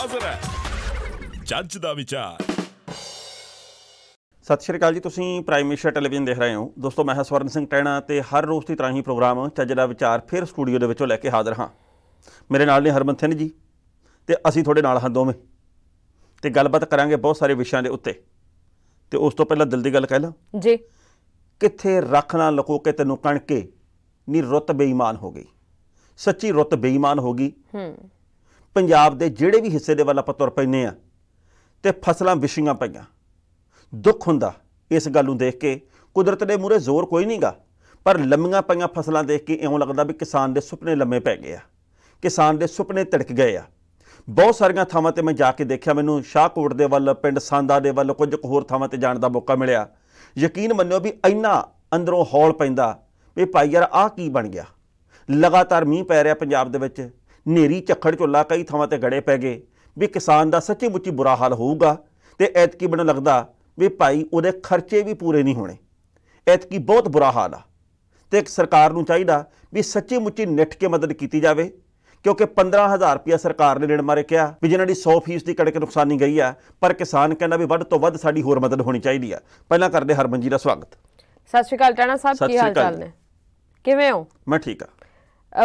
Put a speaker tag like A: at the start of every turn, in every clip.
A: ਹਾਜ਼ਰ ਹੈ ਜੱਜ ਦਾ ਵਿਚਾਰ
B: ਸਤਿ ਸ਼੍ਰੀ ਅਕਾਲ ਜੀ ਤੁਸੀਂ ਪ੍ਰਾਈਮ ਏਸ਼ੀਆ ਟੈਲੀਵਿਜ਼ਨ ਦੇਖ ਰਹੇ ਹੋ ਦੋਸਤੋ ਮੈਂ ਹਾਂ ਸਵਰਨ ਸਿੰਘ ਟੈਣਾ ਤੇ ਹਰ ਰੋਜ਼ ਦੀ ਤਰ੍ਹਾਂ ਹੀ ਪ੍ਰੋਗਰਾਮ ਚੱਜ ਦਾ ਵਿਚਾਰ ਫਿਰ ਸਟੂਡੀਓ ਦੇ ਵਿੱਚੋਂ ਲੈ ਕੇ ਹਾਜ਼ਰ ਹਾਂ ਮੇਰੇ ਨਾਲ ਨੇ ਹਰਮਨ ਸਿੰਘ ਜੀ ਤੇ ਅਸੀਂ ਤੁਹਾਡੇ ਨਾਲ ਹਾਂ ਦੋਵੇਂ ਤੇ ਗੱਲਬਾਤ ਕਰਾਂਗੇ ਬਹੁਤ ਸਾਰੇ ਵਿਸ਼ਿਆਂ ਦੇ ਉੱਤੇ ਤੇ ਉਸ ਤੋਂ ਪਹਿਲਾਂ ਦਿਲ ਦੀ ਗੱਲ ਕਹਿ ਲਾਂ ਜੀ ਕਿੱਥੇ ਰੱਖਣਾ ਲਕੋ ਕੇ ਤੈਨੂੰ ਕਣਕੇ ਨੀ ਰੁੱਤ ਬੇਈਮਾਨ ਹੋ ਗਈ ਸੱਚੀ ਰੁੱਤ ਬੇਈਮਾਨ ਹੋ ਗਈ ਹੂੰ ਪੰਜਾਬ ਦੇ ਜਿਹੜੇ ਵੀ ਹਿੱਸੇ ਦੇ ਵੱਲ ਆਪਾਂ ਤੁਰ ਪੈਨੇ ਆ ਤੇ ਫਸਲਾਂ ਵਿਛੀਆਂ ਪਈਆਂ ਦੁੱਖ ਹੁੰਦਾ ਇਸ ਗੱਲ ਨੂੰ ਦੇਖ ਕੇ ਕੁਦਰਤ ਦੇ ਮੂਰੇ ਜ਼ੋਰ ਕੋਈ ਨਹੀਂਗਾ ਪਰ ਲੰਮੀਆਂ ਪਈਆਂ ਫਸਲਾਂ ਦੇਖ ਕੇ ਇਉਂ ਲੱਗਦਾ ਵੀ ਕਿਸਾਨ ਦੇ ਸੁਪਨੇ ਲੰਮੇ ਪੈ ਗਏ ਆ ਕਿਸਾਨ ਦੇ ਸੁਪਨੇ ਟੜਕ ਗਏ ਆ ਬਹੁਤ ਸਾਰੀਆਂ ਥਾਵਾਂ ਤੇ ਮੈਂ ਜਾ ਕੇ ਦੇਖਿਆ ਮੈਨੂੰ ਸ਼ਾਹਕੋਟ ਦੇ ਵੱਲ ਪਿੰਡ ਸਾਂਦਾ ਦੇ ਵੱਲ ਕੁਝ ਹੋਰ ਥਾਵਾਂ ਤੇ ਜਾਣ ਦਾ ਮੌਕਾ ਮਿਲਿਆ ਯਕੀਨ ਮੰਨਿਓ ਵੀ ਇੰਨਾ ਅੰਦਰੋਂ ਹੌਲ ਪੈਂਦਾ ਵੀ ਭਾਈ ਯਾਰ ਆਹ ਕੀ ਬਣ ਗਿਆ ਲਗਾਤਾਰ ਮੀਂਹ ਪੈ ਰਿਹਾ ਪੰਜਾਬ ਦੇ ਵਿੱਚ ਨੇਰੀ ਝੱਖੜ ਲਾ ਕਈ ਥਾਵਾਂ ਤੇ ਗੜੇ ਪੈ ਗਏ ਵੀ ਕਿਸਾਨ ਦਾ ਸੱਚੀ ਮੁੱਚੀ ਬੁਰਾ ਹਾਲ ਹੋਊਗਾ ਤੇ ਐਤਕੀ ਬਣ ਲੱਗਦਾ ਵੀ ਭਾਈ ਉਹਦੇ ਖਰਚੇ ਵੀ ਪੂਰੇ ਨਹੀਂ ਹੋਣੇ ਐਤਕੀ ਬਹੁਤ ਬੁਰਾ ਹਾਲ ਆ ਤੇ ਸਰਕਾਰ ਨੂੰ ਚਾਹੀਦਾ ਵੀ ਸੱਚੀ ਮੁੱਚੀ ਨਿੱਠ ਕੇ ਮਦਦ ਕੀਤੀ ਜਾਵੇ ਕਿਉਂਕਿ 15000 ਰੁਪਏ ਸਰਕਾਰ ਨੇ ਲੈਣ ਮਾਰੇ ਕਿਹਾ ਵੀ ਜਿਹਨਾਂ ਦੀ 100% ਦੀ ਕੜਕ ਨੁਕਸਾਨੀ ਗਈ ਆ ਪਰ ਕਿਸਾਨ ਕਹਿੰਦਾ ਵੀ ਵੱਧ ਤੋਂ ਵੱਧ ਸਾਡੀ ਹੋਰ ਮਦਦ ਹੋਣੀ ਚਾਹੀਦੀ ਆ ਪਹਿਲਾਂ ਕਰਦੇ ਹਰਮਨ ਜੀ ਦਾ ਸਵਾਗਤ
C: ਸਤਿ ਸ਼੍ਰੀ ਅਕਾਲ ਟਾਣਾ ਸਾਹਿਬ ਕੀ ਹਾਲ ਚਾਲ ਨੇ ਕਿਵੇਂ ਹੋ ਮੈਂ ਠੀਕ ਆ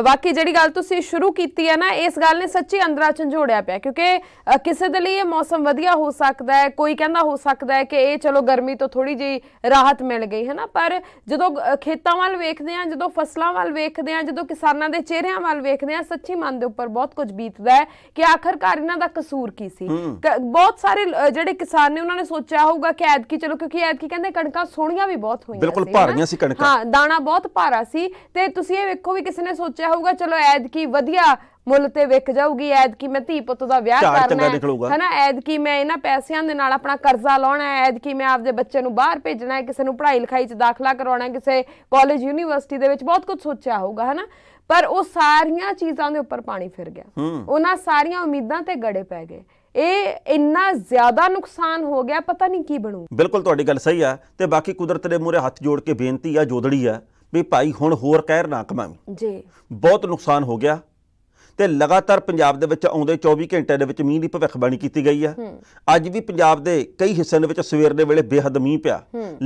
C: ਵਾਕਈ ਜਿਹੜੀ ਗੱਲ ਤੁਸੀਂ ਸ਼ੁਰੂ ਕੀਤੀ ਹੈ ਨਾ ਇਸ ਗੱਲ ਨੇ ਸੱਚੀ ਅੰਦਰਾ ਝੰਡੋੜਿਆ ਪਿਆ ਕਿਉਂਕਿ ਕਿਸੇ ਦੇ ਲਈ ਇਹ ਮੌਸਮ ਵਧੀਆ ਹੋ ਸਕਦਾ ਹੈ ਕੋਈ ਕਹਿੰਦਾ ਹੋ ਸਕਦਾ ਹੈ ਕਿ ਇਹ ਚਲੋ ਗਰਮੀ ਤੋਂ ਥੋੜੀ ਜਿਹੀ ਰਾਹਤ ਮਿਲ ਗਈ ਹੈ ਨਾ ਪਰ ਜਦੋਂ ਖੇਤਾਂ ਵੱਲ ਵੇਖਦੇ ਆ ਜਦੋਂ ਫਸਲਾਂ ਵੱਲ ਵੇਖਦੇ ਆ ਜਦੋਂ ਕਿਸਾਨਾਂ ਦੇ ਚਿਹਰਿਆਂ ਵੱਲ ਵੇਖਦੇ ਆ ਸੱਚੀ ਮਨ ਦੇ ਉੱਪਰ ਬਹੁਤ ਕੁਝ ਬੀਤਦਾ ਹੈ ਕਿ ਆਖਰਕਾਰ ਇਹਨਾਂ ਦਾ ਕਸੂਰ ਕੀ ਸੀ ਬਹੁਤ ਸਾਰੇ ਜਿਹੜੇ ਕਿਸਾਨ ਨੇ ਉਹਨਾਂ ਨੇ ਸੋਚਿਆ ਹੋਊਗਾ ਕਿ ਐਤਕੀ ਚਲੋ ਕਿਉਂਕਿ ਐਤਕੀ ਕਹਿੰਦੇ ਕਣਕਾਂ ਸੋਹਣੀਆਂ ਵੀ ਬਹੁਤ ਹੋਈਆਂ ਬਿਲਕੁਲ ਭਾਰੀਆਂ ਸੀ ਕਣਕਾਂ ਹਾਂ ਦਾਣਾ ਬਹੁਤ ਭਾਰਾ ਸੀ ਤੇ ਤੁਸੀਂ ਇਹ ਵੇਖੋ ਵੀ ਕਿਸੇ ਨੇ ਸੋਚਿਆ ਹੋਊਗਾ ਚਲੋ ਐਦ ਕੀ ਵਧੀਆ ਮੁੱਲ ਤੇ ਵਿਕ ਜਾਊਗੀ ਐਦ ਕੀ ਮੈਂ ਧੀ ਪੁੱਤ ਦਾ ਵਿਆਹ ਕਰਨਾ ਹੈ ਹਨਾ ਐਦ ਕੀ ਮੈਂ ਇਹਨਾਂ ਪੈਸਿਆਂ ਦੇ ਨਾਲ ਆਪਣਾ ਕਰਜ਼ਾ ਲਾਉਣਾ ਹੈ ਐਦ ਕੀ ਮੈਂ ਆਪਦੇ ਬੱਚੇ ਨੂੰ ਬਾਹਰ ਭੇਜਣਾ ਹੈ ਕਿਸੇ ਨੂੰ ਪੜ੍ਹਾਈ ਲਿਖਾਈ 'ਚ ਦਾਖਲਾ ਕਰਵਾਉਣਾ ਹੈ ਕਿਸੇ ਕਾਲਜ ਯੂਨੀਵਰਸਿਟੀ ਦੇ ਵਿੱਚ ਬਹੁਤ ਕੁਝ ਸੋਚਿਆ ਹੋਊਗਾ ਹਨਾ ਪਰ ਉਹ ਸਾਰੀਆਂ ਚੀਜ਼ਾਂ ਦੇ ਉੱਪਰ ਪਾਣੀ ਫਿਰ ਗਿਆ ਉਹਨਾਂ ਸਾਰੀਆਂ ਉਮੀਦਾਂ ਤੇ ਗੜੇ ਪੈ ਗਏ ਇਹ ਇੰਨਾ ਜ਼ਿਆਦਾ ਨੁਕਸਾਨ ਹੋ ਗਿਆ ਪਤਾ ਨਹੀਂ ਕੀ ਬਣੂ
B: ਬਿਲਕੁਲ ਤੁਹਾਡੀ ਗੱਲ ਸਹੀ ਆ ਤੇ ਬਾਕੀ ਕੁਦਰਤ ਦੇ ਮੂਰੇ ਹੱਥ ਜੋੜ ਕੇ ਬੇਨਤੀ ਆ ਜੋਦੜੀ ਆ ਵੀ ਭਾਈ ਹੁਣ ਹੋਰ ਕਹਿਰ ਨਾ ਕਮਾਵੀਂ ਜੀ ਬਹੁਤ ਨੁਕਸਾਨ ਹੋ ਗਿਆ ਤੇ ਲਗਾਤਾਰ ਪੰਜਾਬ ਦੇ ਵਿੱਚ ਆਉਂਦੇ 24 ਘੰਟੇ ਦੇ ਵਿੱਚ ਮੀਂਹ ਦੀ ਭਵਿੱਖਬਾਣੀ ਕੀਤੀ ਗਈ ਆ ਅੱਜ ਵੀ ਪੰਜਾਬ ਦੇ ਕਈ ਹਿੱਸਿਆਂ ਦੇ ਵਿੱਚ ਸਵੇਰ ਦੇ ਵੇਲੇ ਬੇਹੱਦ ਮੀਂਹ ਪਿਆ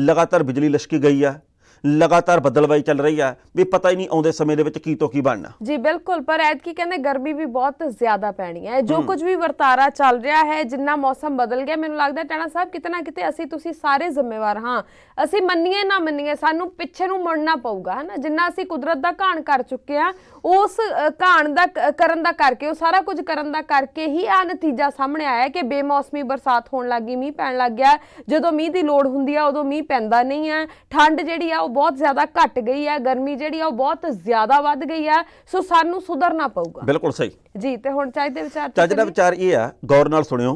B: ਲਗਾਤਾਰ ਬਿਜਲੀ ਲਸ਼ਕੀ ਗਈ ਆ ਲਗਾਤਾਰ ਬਦਲਵਾਈ ਚੱਲ ਰਹੀ ਆ ਵੀ ਪਤਾ ਹੀ ਨਹੀਂ ਆਉਂਦੇ ਸਮੇਂ ਦੇ ਵਿੱਚ ਕੀ ਤੋਂ ਕੀ ਬਣਨਾ
C: ਜੀ ਬਿਲਕੁਲ ਪਰ ਐਤ ਕੀ ਕਹਿੰਦੇ ਗਰਮੀ ਵੀ ਬਹੁਤ ਜ਼ਿਆਦਾ ਪੈਣੀ ਹੈ ਜੋ ਕੁਝ ਵੀ ਵਰਤਾਰਾ ਚੱਲ ਰਿਹਾ ਹੈ ਜਿੰਨਾ ਮੌਸਮ ਬਦਲ ਗਿਆ ਮੈਨੂੰ ਲੱਗਦਾ ਟਾਣਾ ਸਾਹਿਬ ਕਿਤੇ ਨਾ ਕਿਤੇ ਅਸੀਂ ਤੁਸੀਂ ਸਾਰੇ ਜ਼ਿੰਮੇਵਾਰ ਹਾਂ ਅਸੀਂ ਮੰਨੀਏ ਨਾ ਮੰਨੀਏ ਸਾਨੂੰ ਪਿੱਛੇ ਨੂੰ ਮੁੜਨਾ ਪਊਗਾ ਹਨਾ ਜਿੰਨਾ ਅਸੀਂ ਕੁਦਰਤ ਦਾ ਘਾਣ ਕਰ ਚੁੱਕੇ ਆ ਉਸ ਘਾਣ ਦਾ ਕਰਨ ਦਾ ਕਰਕੇ ਉਹ ਸਾਰਾ ਕੁਝ ਕਰਨ ਦਾ ਕਰਕੇ ਹੀ ਆ ਨਤੀਜਾ ਸਾਹਮਣੇ ਆਇਆ ਕਿ ਬੇਮੌਸਮੀ ਬਰਸਾਤ ਹੋਣ ਲੱਗੀ ਮੀਂਹ ਪੈਣ ਲੱਗ ਗਿਆ ਜਦੋਂ ਮੀਂਹ ਦੀ ਲੋੜ ਹੁੰਦੀ ਆ ਉਦੋਂ ਮੀਂਹ ਪੈਂਦਾ ਨਹੀਂ ਆ ਠੰਡ ਜਿਹੜੀ ਆ ਉਹ ਬਹੁਤ ਜ਼ਿਆਦਾ ਘਟ ਗਈ ਹੈ ਗਰਮੀ ਜਿਹੜੀ ਉਹ ਬਹੁਤ ਜ਼ਿਆਦਾ ਵੱਧ ਗਈ ਹੈ ਸੋ ਸਾਨੂੰ ਸੁਧਰਨਾ ਪਊਗਾ ਬਿਲਕੁਲ ਸਹੀ ਜੀ ਤੇ ਹੁਣ ਚਾਹੀਦੇ ਵਿਚਾਰ ਚਾਹੇ ਦਾ
B: ਵਿਚਾਰ ਇਹ ਆ ਗੌਰ ਨਾਲ ਸੁਣਿਓ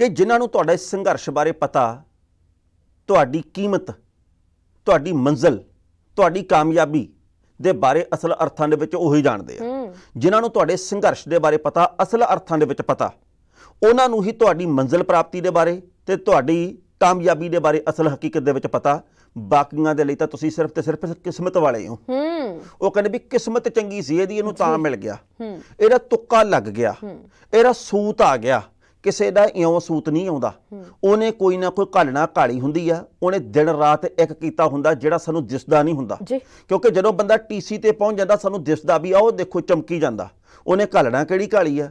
B: ਕਿ ਜਿਨ੍ਹਾਂ ਨੂੰ ਤੁਹਾਡੇ ਸੰਘਰਸ਼ ਬਾਰੇ ਪਤਾ ਤੁਹਾਡੀ ਕੀਮਤ ਤੁਹਾਡੀ ਮੰਜ਼ਲ ਤੁਹਾਡੀ ਕਾਮਯਾਬੀ ਦੇ ਬਾਰੇ ਅਸਲ ਅਰਥਾਂ ਦੇ ਵਿੱਚ ਉਹੀ ਜਾਣਦੇ ਆ ਜਿਨ੍ਹਾਂ ਨੂੰ ਤੁਹਾਡੇ ਸੰਘਰਸ਼ ਦੇ ਬਾਰੇ ਪਤਾ ਅਸਲ ਅਰਥਾਂ ਦੇ ਵਿੱਚ ਪਤਾ ਉਹਨਾਂ ਨੂੰ ਹੀ ਤੁਹਾਡੀ ਮੰਜ਼ਲ ਪ੍ਰਾਪਤੀ ਦੇ ਬਾਰੇ ਤੇ ਤੁਹਾਡੀ ਕਾਮਯਾਬੀ ਦੇ ਬਾਰੇ ਅਸਲ ਹਕੀਕਤ ਦੇ ਵਿੱਚ ਪਤਾ ਬਾਕੀਆਂ ਦੇ ਲਈ ਤਾਂ ਤੁਸੀਂ ਸਿਰਫ ਤੇ ਸਿਰਫ ਕਿਸਮਤ ਵਾਲੇ ਹੋ ਹੂੰ ਉਹ ਕਹਿੰਦੇ ਵੀ ਕਿਸਮਤ ਚੰਗੀ ਸੀ ਇਹਦੀ ਇਹਨੂੰ ਤਾਂ ਮਿਲ ਗਿਆ ਹੂੰ ਇਹਦਾ ਤੁੱਕਾ ਲੱਗ ਗਿਆ ਇਹਦਾ ਸੂਤ ਆ ਗਿਆ ਕਿਸੇ ਦਾ ਇਉਂ ਸੂਤ ਨਹੀਂ ਆਉਂਦਾ ਉਹਨੇ ਕੋਈ ਨਾ ਕੋਈ ਘਾਲਣਾ ਕਾਲੀ ਹੁੰਦੀ ਆ ਉਹਨੇ ਦਿਨ ਰਾਤ ਇੱਕ ਕੀਤਾ ਹੁੰਦਾ ਜਿਹੜਾ ਸਾਨੂੰ ਦਿਸਦਾ ਨਹੀਂ ਹੁੰਦਾ ਕਿਉਂਕਿ ਜਦੋਂ ਬੰਦਾ ਟੀਸੀ ਤੇ ਪਹੁੰਚ ਜਾਂਦਾ ਸਾਨੂੰ ਦਿਸਦਾ ਵੀ ਆ ਉਹ ਦੇਖੋ ਚਮਕੀ ਜਾਂਦਾ ਉਹਨੇ ਘਾਲਣਾ ਕਿਹੜੀ ਕਾਲੀ ਆ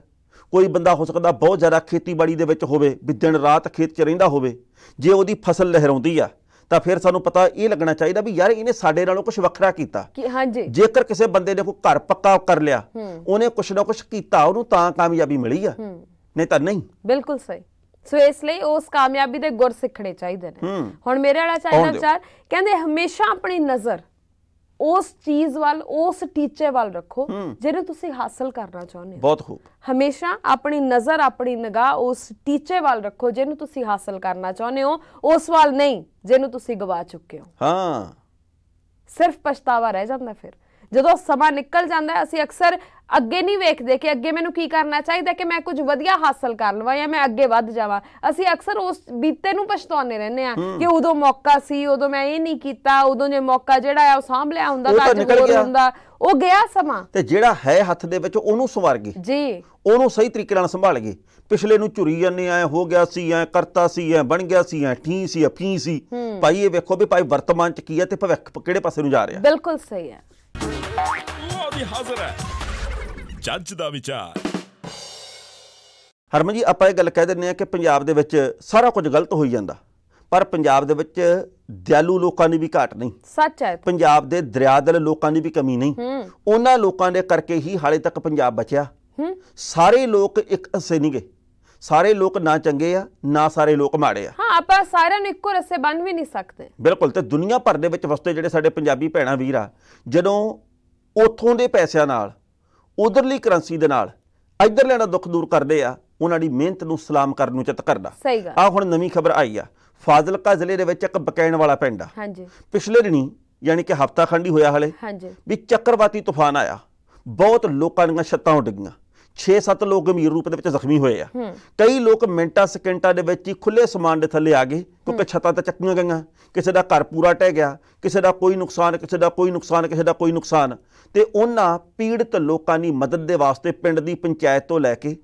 B: ਕੋਈ ਬੰਦਾ ਹੋ ਸਕਦਾ ਬਹੁਤ ਜ਼ਿਆਦਾ ਖੇਤੀਬਾੜੀ ਦੇ ਵਿੱਚ ਹੋਵੇ ਵੀ ਦਿਨ ਰਾਤ ਖੇਤ 'ਚ ਰਹਿੰਦਾ ਹੋਵੇ ਜੇ ਉਹਦੀ ਫਸਲ ਲਹਿਰਾਉਂਦੀ ਆ ਤਾਂ ਫਿਰ ਸਾਨੂੰ ਪਤਾ ਇਹ ਲੱਗਣਾ ਚਾਹੀਦਾ ਵੀ ਯਾਰ ਇਹਨੇ ਸਾਡੇ ਨਾਲੋਂ ਕੁਝ ਵੱਖਰਾ ਕੀਤਾ ਹਾਂਜੀ ਜੇਕਰ ਕਿਸੇ ਬੰਦੇ ਨੇ ਕੋਈ ਘਰ ਪੱਕਾ ਕਰ ਲਿਆ ਉਹਨੇ ਕੁਝ ਨਾ ਕੁਝ ਕੀਤਾ ਉਹਨੂੰ ਤਾਂ ਕਾਮਯਾਬੀ ਮਿਲੀ ਆ
C: ਨਹੀਂ ਤਾਂ ਨਹੀਂ ਬਿਲਕੁਲ ਸਹੀ ਸੋ ਇਸ ਲਈ ਉਸ ਕਾਮਯਾਬੀ ਦੇ ਗੁਰ ਸਿੱਖਣੇ ਚਾਹੀਦੇ ਨੇ ਹੁਣ ਮੇਰੇ ਵਾਲਾ ਚਾਹੀਦਾ ਵਿਚਾਰ ਕਹਿੰਦੇ ਹਮੇਸ਼ਾ ਆਪਣੀ ਨਜ਼ਰ ਉਸ ਚੀਜ਼ ਵੱਲ ਉਸ ਟੀਚੇ ਵੱਲ ਰੱਖੋ ਜਿਹਨੂੰ ਤੁਸੀਂ ਹਾਸਲ ਕਰਨਾ ਚਾਹੁੰਦੇ ਹੋ ਬਹੁਤ ਖੂਬ ਹਮੇਸ਼ਾ ਆਪਣੀ ਨਜ਼ਰ ਆਪਣੀ ਨਿਗਾਹ ਉਸ ਟੀਚੇ ਵੱਲ ਰੱਖੋ ਜਿਹਨੂੰ ਤੁਸੀਂ ਹਾਸਲ ਕਰਨਾ ਚਾਹੁੰਦੇ ਹੋ ਉਸ ਵੱਲ ਨਹੀਂ ਜਿਹਨੂੰ ਤੁਸੀਂ ਗਵਾ ਚੁੱਕੇ ਹੋ ਹਾਂ ਸਿਰਫ ਪਛਤਾਵਾ ਰਹਿ ਜਾਂਦਾ ਫਿਰ ਜਦੋਂ ਸਮਾਂ ਨਿਕਲ ਜਾਂਦਾ ਅਸੀਂ ਅਕਸਰ ਅੱਗੇ ਨਹੀਂ ਵੇਖਦੇ ਕਿ ਅੱਗੇ ਮੈਨੂੰ ਕੀ ਕਰਨਾ ਚਾਹੀਦਾ ਕਿ ਮੈਂ ਕੁਝ ਵਧੀਆ ਹਾਸਲ ਕਰ ਲਵਾਂ ਜਾਂ ਮੈਂ ਅੱਗੇ ਵੱਧ ਜਾਵਾਂ ਅਸੀਂ ਅਕਸਰ ਉਸ ਬੀਤੇ ਨੂੰ ਪਛਤਾਉਂਦੇ ਰਹਿੰਦੇ ਆ ਕਿ ਉਦੋਂ ਮੌਕਾ ਸੀ ਉਦੋਂ ਮੈਂ ਇਹ ਨਹੀਂ ਕੀਤਾ ਉਦੋਂ ਜੇ ਮੌਕਾ ਜਿਹੜਾ ਆ ਉਹ ਸਾਂਭ ਲਿਆ ਹੁੰਦਾ ਤਾਂ ਅੱਜ ਹੋਰ ਹੁੰਦਾ ਉਹ ਗਿਆ ਸਮਾਂ ਤੇ
B: ਜਿਹੜਾ ਹੈ ਹੱਥ ਦੇ ਵਿੱਚ ਉਹਨੂੰ ਸੰਵਾਰ ਗਈ ਜੀ ਉਹਨੂੰ ਸਹੀ ਤਰੀਕੇ ਨਾਲ ਸੰਭਾਲ ਗਏ ਪਿਛਲੇ ਨੂੰ ਝੁਰੀ ਜਾਂਦੇ ਆ ਹੋ ਗਿਆ ਸੀ ਐ ਕਰਤਾ ਸੀ ਐ ਬਣ ਗਿਆ ਸੀ ਐ ਠੀ ਸੀ ਐ ਸੀ ਭਾਈ ਇਹ ਵੇਖੋ ਵੀ ਭਾਈ ਵਰਤਮਾਨ ਚ ਕੀ ਹੈ ਤੇ ਭਵਿੱਖ ਕਿਹੜੇ ਪਾਸੇ ਨੂੰ ਜਾ ਰਿਹਾ
C: ਬਿਲਕੁਲ ਸਹੀ ਹੈ ਲਓ ਹਾਜ਼ਰ
A: ਹੈ ਜੱਜ ਦਾ ਵਿਚਾਰ
B: ਹਰਮਨ ਜੀ ਆਪਾਂ ਇਹ ਗੱਲ ਕਹਿ ਦਿੰਦੇ ਆ ਕਿ ਪੰਜਾਬ ਦੇ ਵਿੱਚ ਸਾਰਾ ਕੁਝ ਗਲਤ ਹੋਈ ਜਾਂਦਾ ਪਰ ਪੰਜਾਬ ਦੇ ਵਿੱਚ ਦਿਆਲੂ ਲੋਕਾਂ ਦੀ ਵੀ ਘਾਟ ਨਹੀਂ ਸੱਚ ਹੈ ਪੰਜਾਬ ਦੇ ਦਰਿਆਦਲ ਲੋਕਾਂ ਦੀ ਵੀ ਕਮੀ ਨਹੀਂ ਉਹਨਾਂ ਲੋਕਾਂ ਦੇ ਕਰਕੇ ਹੀ ਹਾਲੇ ਤੱਕ ਪੰਜਾਬ ਬਚਿਆ ਸਾਰੇ ਲੋਕ ਇੱਕ ਅਸੇ ਨਹੀਂ ਗਏ ਸਾਰੇ ਲੋਕ ਨਾ ਚੰਗੇ ਆ ਨਾ ਸਾਰੇ ਲੋਕ ਮਾੜੇ ਆ
C: ਹਾਂ ਆਪਾਂ ਸਾਰਿਆਂ ਨੂੰ ਇੱਕੋ ਰਸੇ ਬੰਨ ਵੀ ਨਹੀਂ ਸਕਦੇ
B: ਬਿਲਕੁਲ ਤੇ ਦੁਨੀਆ ਭਰ ਦੇ ਵਿੱਚ ਵਸਦੇ ਜਿਹੜੇ ਸਾਡੇ ਪੰਜਾਬੀ ਭੈਣਾ ਵੀਰ ਆ ਜਦੋਂ ਉਥੋਂ ਦੇ ਪੈਸਿਆਂ ਨਾਲ ਉਧਰਲੀ ਕਰੰਸੀ ਦੇ ਨਾਲ ਇੱਧਰ ਲੈਣਾ ਦੁੱਖ ਦੂਰ ਕਰਦੇ ਆ ਉਹਨਾਂ ਦੀ ਮਿਹਨਤ ਨੂੰ ਸਲਾਮ ਕਰਨ ਨੂੰ ਚਿਤ ਕਰਦਾ ਆ ਹੁਣ ਨਵੀਂ ਖਬਰ ਆਈ ਆ ਫਾਜ਼ਿਲਕਾ ਜ਼ਿਲ੍ਹੇ ਦੇ ਵਿੱਚ ਇੱਕ ਬਕੈਣ ਵਾਲਾ ਪਿੰਡ ਆ ਹਾਂਜੀ ਪਿਛਲੇ ਦਿਨੀ ਯਾਨੀ ਕਿ ਹਫਤਾ ਖੰਡੀ ਹੋਇਆ ਹਲੇ ਹਾਂਜੀ ਵੀ ਚੱਕਰਵਾਤੀ ਤੂਫਾਨ ਆਇਆ ਬਹੁਤ ਲੋਕਾਂ ਦੀਆਂ ਛੱਤਾਂ ਉੱਡ ਗਈਆਂ 6-7 ਲੋਕ ਗੰਭੀਰ ਰੂਪ ਦੇ ਵਿੱਚ ਜ਼ਖਮੀ ਹੋਏ ਆ ਕਈ ਲੋਕ ਮਿੰਟਾਂ ਸਕਿੰਟਾਂ ਦੇ ਵਿੱਚ ਹੀ ਖੁੱਲੇ ਸਮਾਨ ਦੇ ਥੱਲੇ ਆ ਗਏ ਕਿਉਂਕਿ ਛੱਤਾਂ ਤਾਂ ਚੱਕੀਆਂ ਗਈਆਂ ਕਿਸੇ ਦਾ ਘਰ ਪੂਰਾ ਟਹਿ ਗਿਆ ਕਿਸੇ ਦਾ ਕੋਈ ਨੁਕਸਾਨ ਕਿਸੇ ਦਾ ਕੋਈ ਨੁਕਸਾਨ ਕਿਸੇ ਦਾ ਕੋਈ ਨੁਕਸਾਨ ਤੇ ਉਹਨਾਂ ਪੀੜਤ ਲੋਕਾਂ ਦੀ ਮਦਦ ਦੇ ਵਾਸਤੇ ਪਿੰਡ ਦੀ ਪੰਚਾਇਤ ਤੋਂ ਲੈ ਕੇ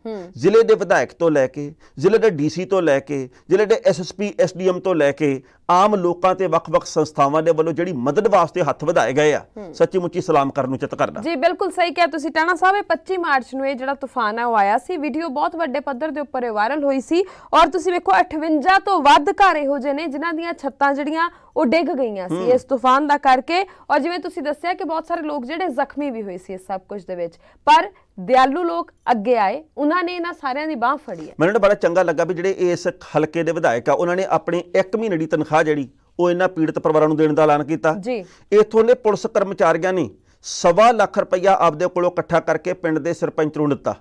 B: ਜ਼ਿਲ੍ਹੇ ਦੇ ਵਿਧਾਇਕ ਤੋਂ ਲੈ ਕੇ ਜ਼ਿਲ੍ਹੇ ਦੇ ਡੀਸੀ ਤੋਂ ਲੈ ਕੇ ਜ਼ਿਲ੍ਹੇ ਦੇ ਐਸਐਸਪੀ ਐਸਡੀਐਮ ਤੋਂ ਲੈ ਕੇ ਆਮ ਲੋਕਾਂ ਤੇ ਵੱਖ-ਵੱਖ ਸੰਸਥਾਵਾਂ ਦੇ ਵੱਲੋਂ ਜਿਹੜੀ ਮਦਦ ਵਾਸਤੇ ਹੱਥ ਵਧਾਏ ਗਏ ਆ ਸੱਚੀ ਮੁੱਚੀ ਸਲਾਮ ਕਰਨ ਨੂੰ ਚਿਤ ਕਰਦਾ
C: ਜੀ ਬਿਲਕੁਲ ਸਹੀ ਕਿਹਾ ਤੁਸੀਂ ਟਾਣਾ ਸਾਹਿਬ 25 ਮਾਰਚ ਨੂੰ ਇਹ ਜਿਹੜਾ ਤੂਫਾਨ ਆ ਉਹ ਆਇਆ ਸੀ ਵੀਡੀਓ ਬਹੁਤ ਵੱਡੇ ਪੱਧਰ ਦੇ ਉੱਪਰ ਵਾਇਰਲ ਹੋਈ ਸੀ ਔਰ ਤੁਸੀਂ ਵੇਖੋ 58 ਤੋਂ ਵੱਧ ਘਰ ਇਹੋ ਜਿਹੇ ਨੇ ਜਿਨ੍ਹਾਂ ਦੀਆਂ ਛੱਤਾਂ ਜਿਹੜੀਆਂ ਉਹ ਡਿੱਗ ਗਈਆਂ ਸੀ ਇਸ ਤੂਫਾਨ ਦਾ ਕਰਕੇ ਔਰ ਜਿਵੇਂ ਤੁਸੀਂ ਦੱਸਿਆ ਕਿ ਬਹੁਤ ਸਾਰੇ ਲੋਕ ਜਿਹੜੇ ਜ਼ਖਮੀ ਵੀ ਹੋਏ ਸੀ ਇਸ ਸਭ ਕੁਝ ਦੇ ਵਿੱਚ ਪਰ ਦਿਆਲੂ ਲੋਕ ਅੱਗੇ ਆਏ ਉਹਨਾਂ ਨੇ ਇਹਨਾਂ ਸਾਰਿਆਂ ਦੀ ਬਾਹ ਫੜੀ ਹੈ
B: ਮੈਨੂੰ ਤਾਂ ਬੜਾ ਚੰਗਾ ਲੱਗਾ ਵੀ ਜਿਹੜੇ ਇਸ ਹਲਕੇ ਦੇ ਵਿਧਾਇਕ ਆ ਉਹਨਾਂ ਨੇ ਆਪਣੀ 1 ਮਹੀਨੇ ਦੀ ਤਨਖਾਹ ਜਿਹੜੀ ਉਹ ਇਹਨਾਂ ਪੀੜਤ ਪਰਿਵਾਰਾਂ ਨੂੰ ਦੇਣ ਦਾ ਐਲਾਨ ਕੀਤਾ ਜੀ ਇਥੋਂ ਦੇ ਪੁਲਿਸ ਕਰਮਚਾਰੀਆਂ ਨੇ ਸਵਾ ਲੱਖ ਰੁਪਇਆ ਆਪਦੇ ਕੋਲੋਂ ਇਕੱਠਾ ਕਰਕੇ ਪਿੰਡ ਦੇ ਸਰਪੰਚ ਨੂੰ ਦਿੱਤਾ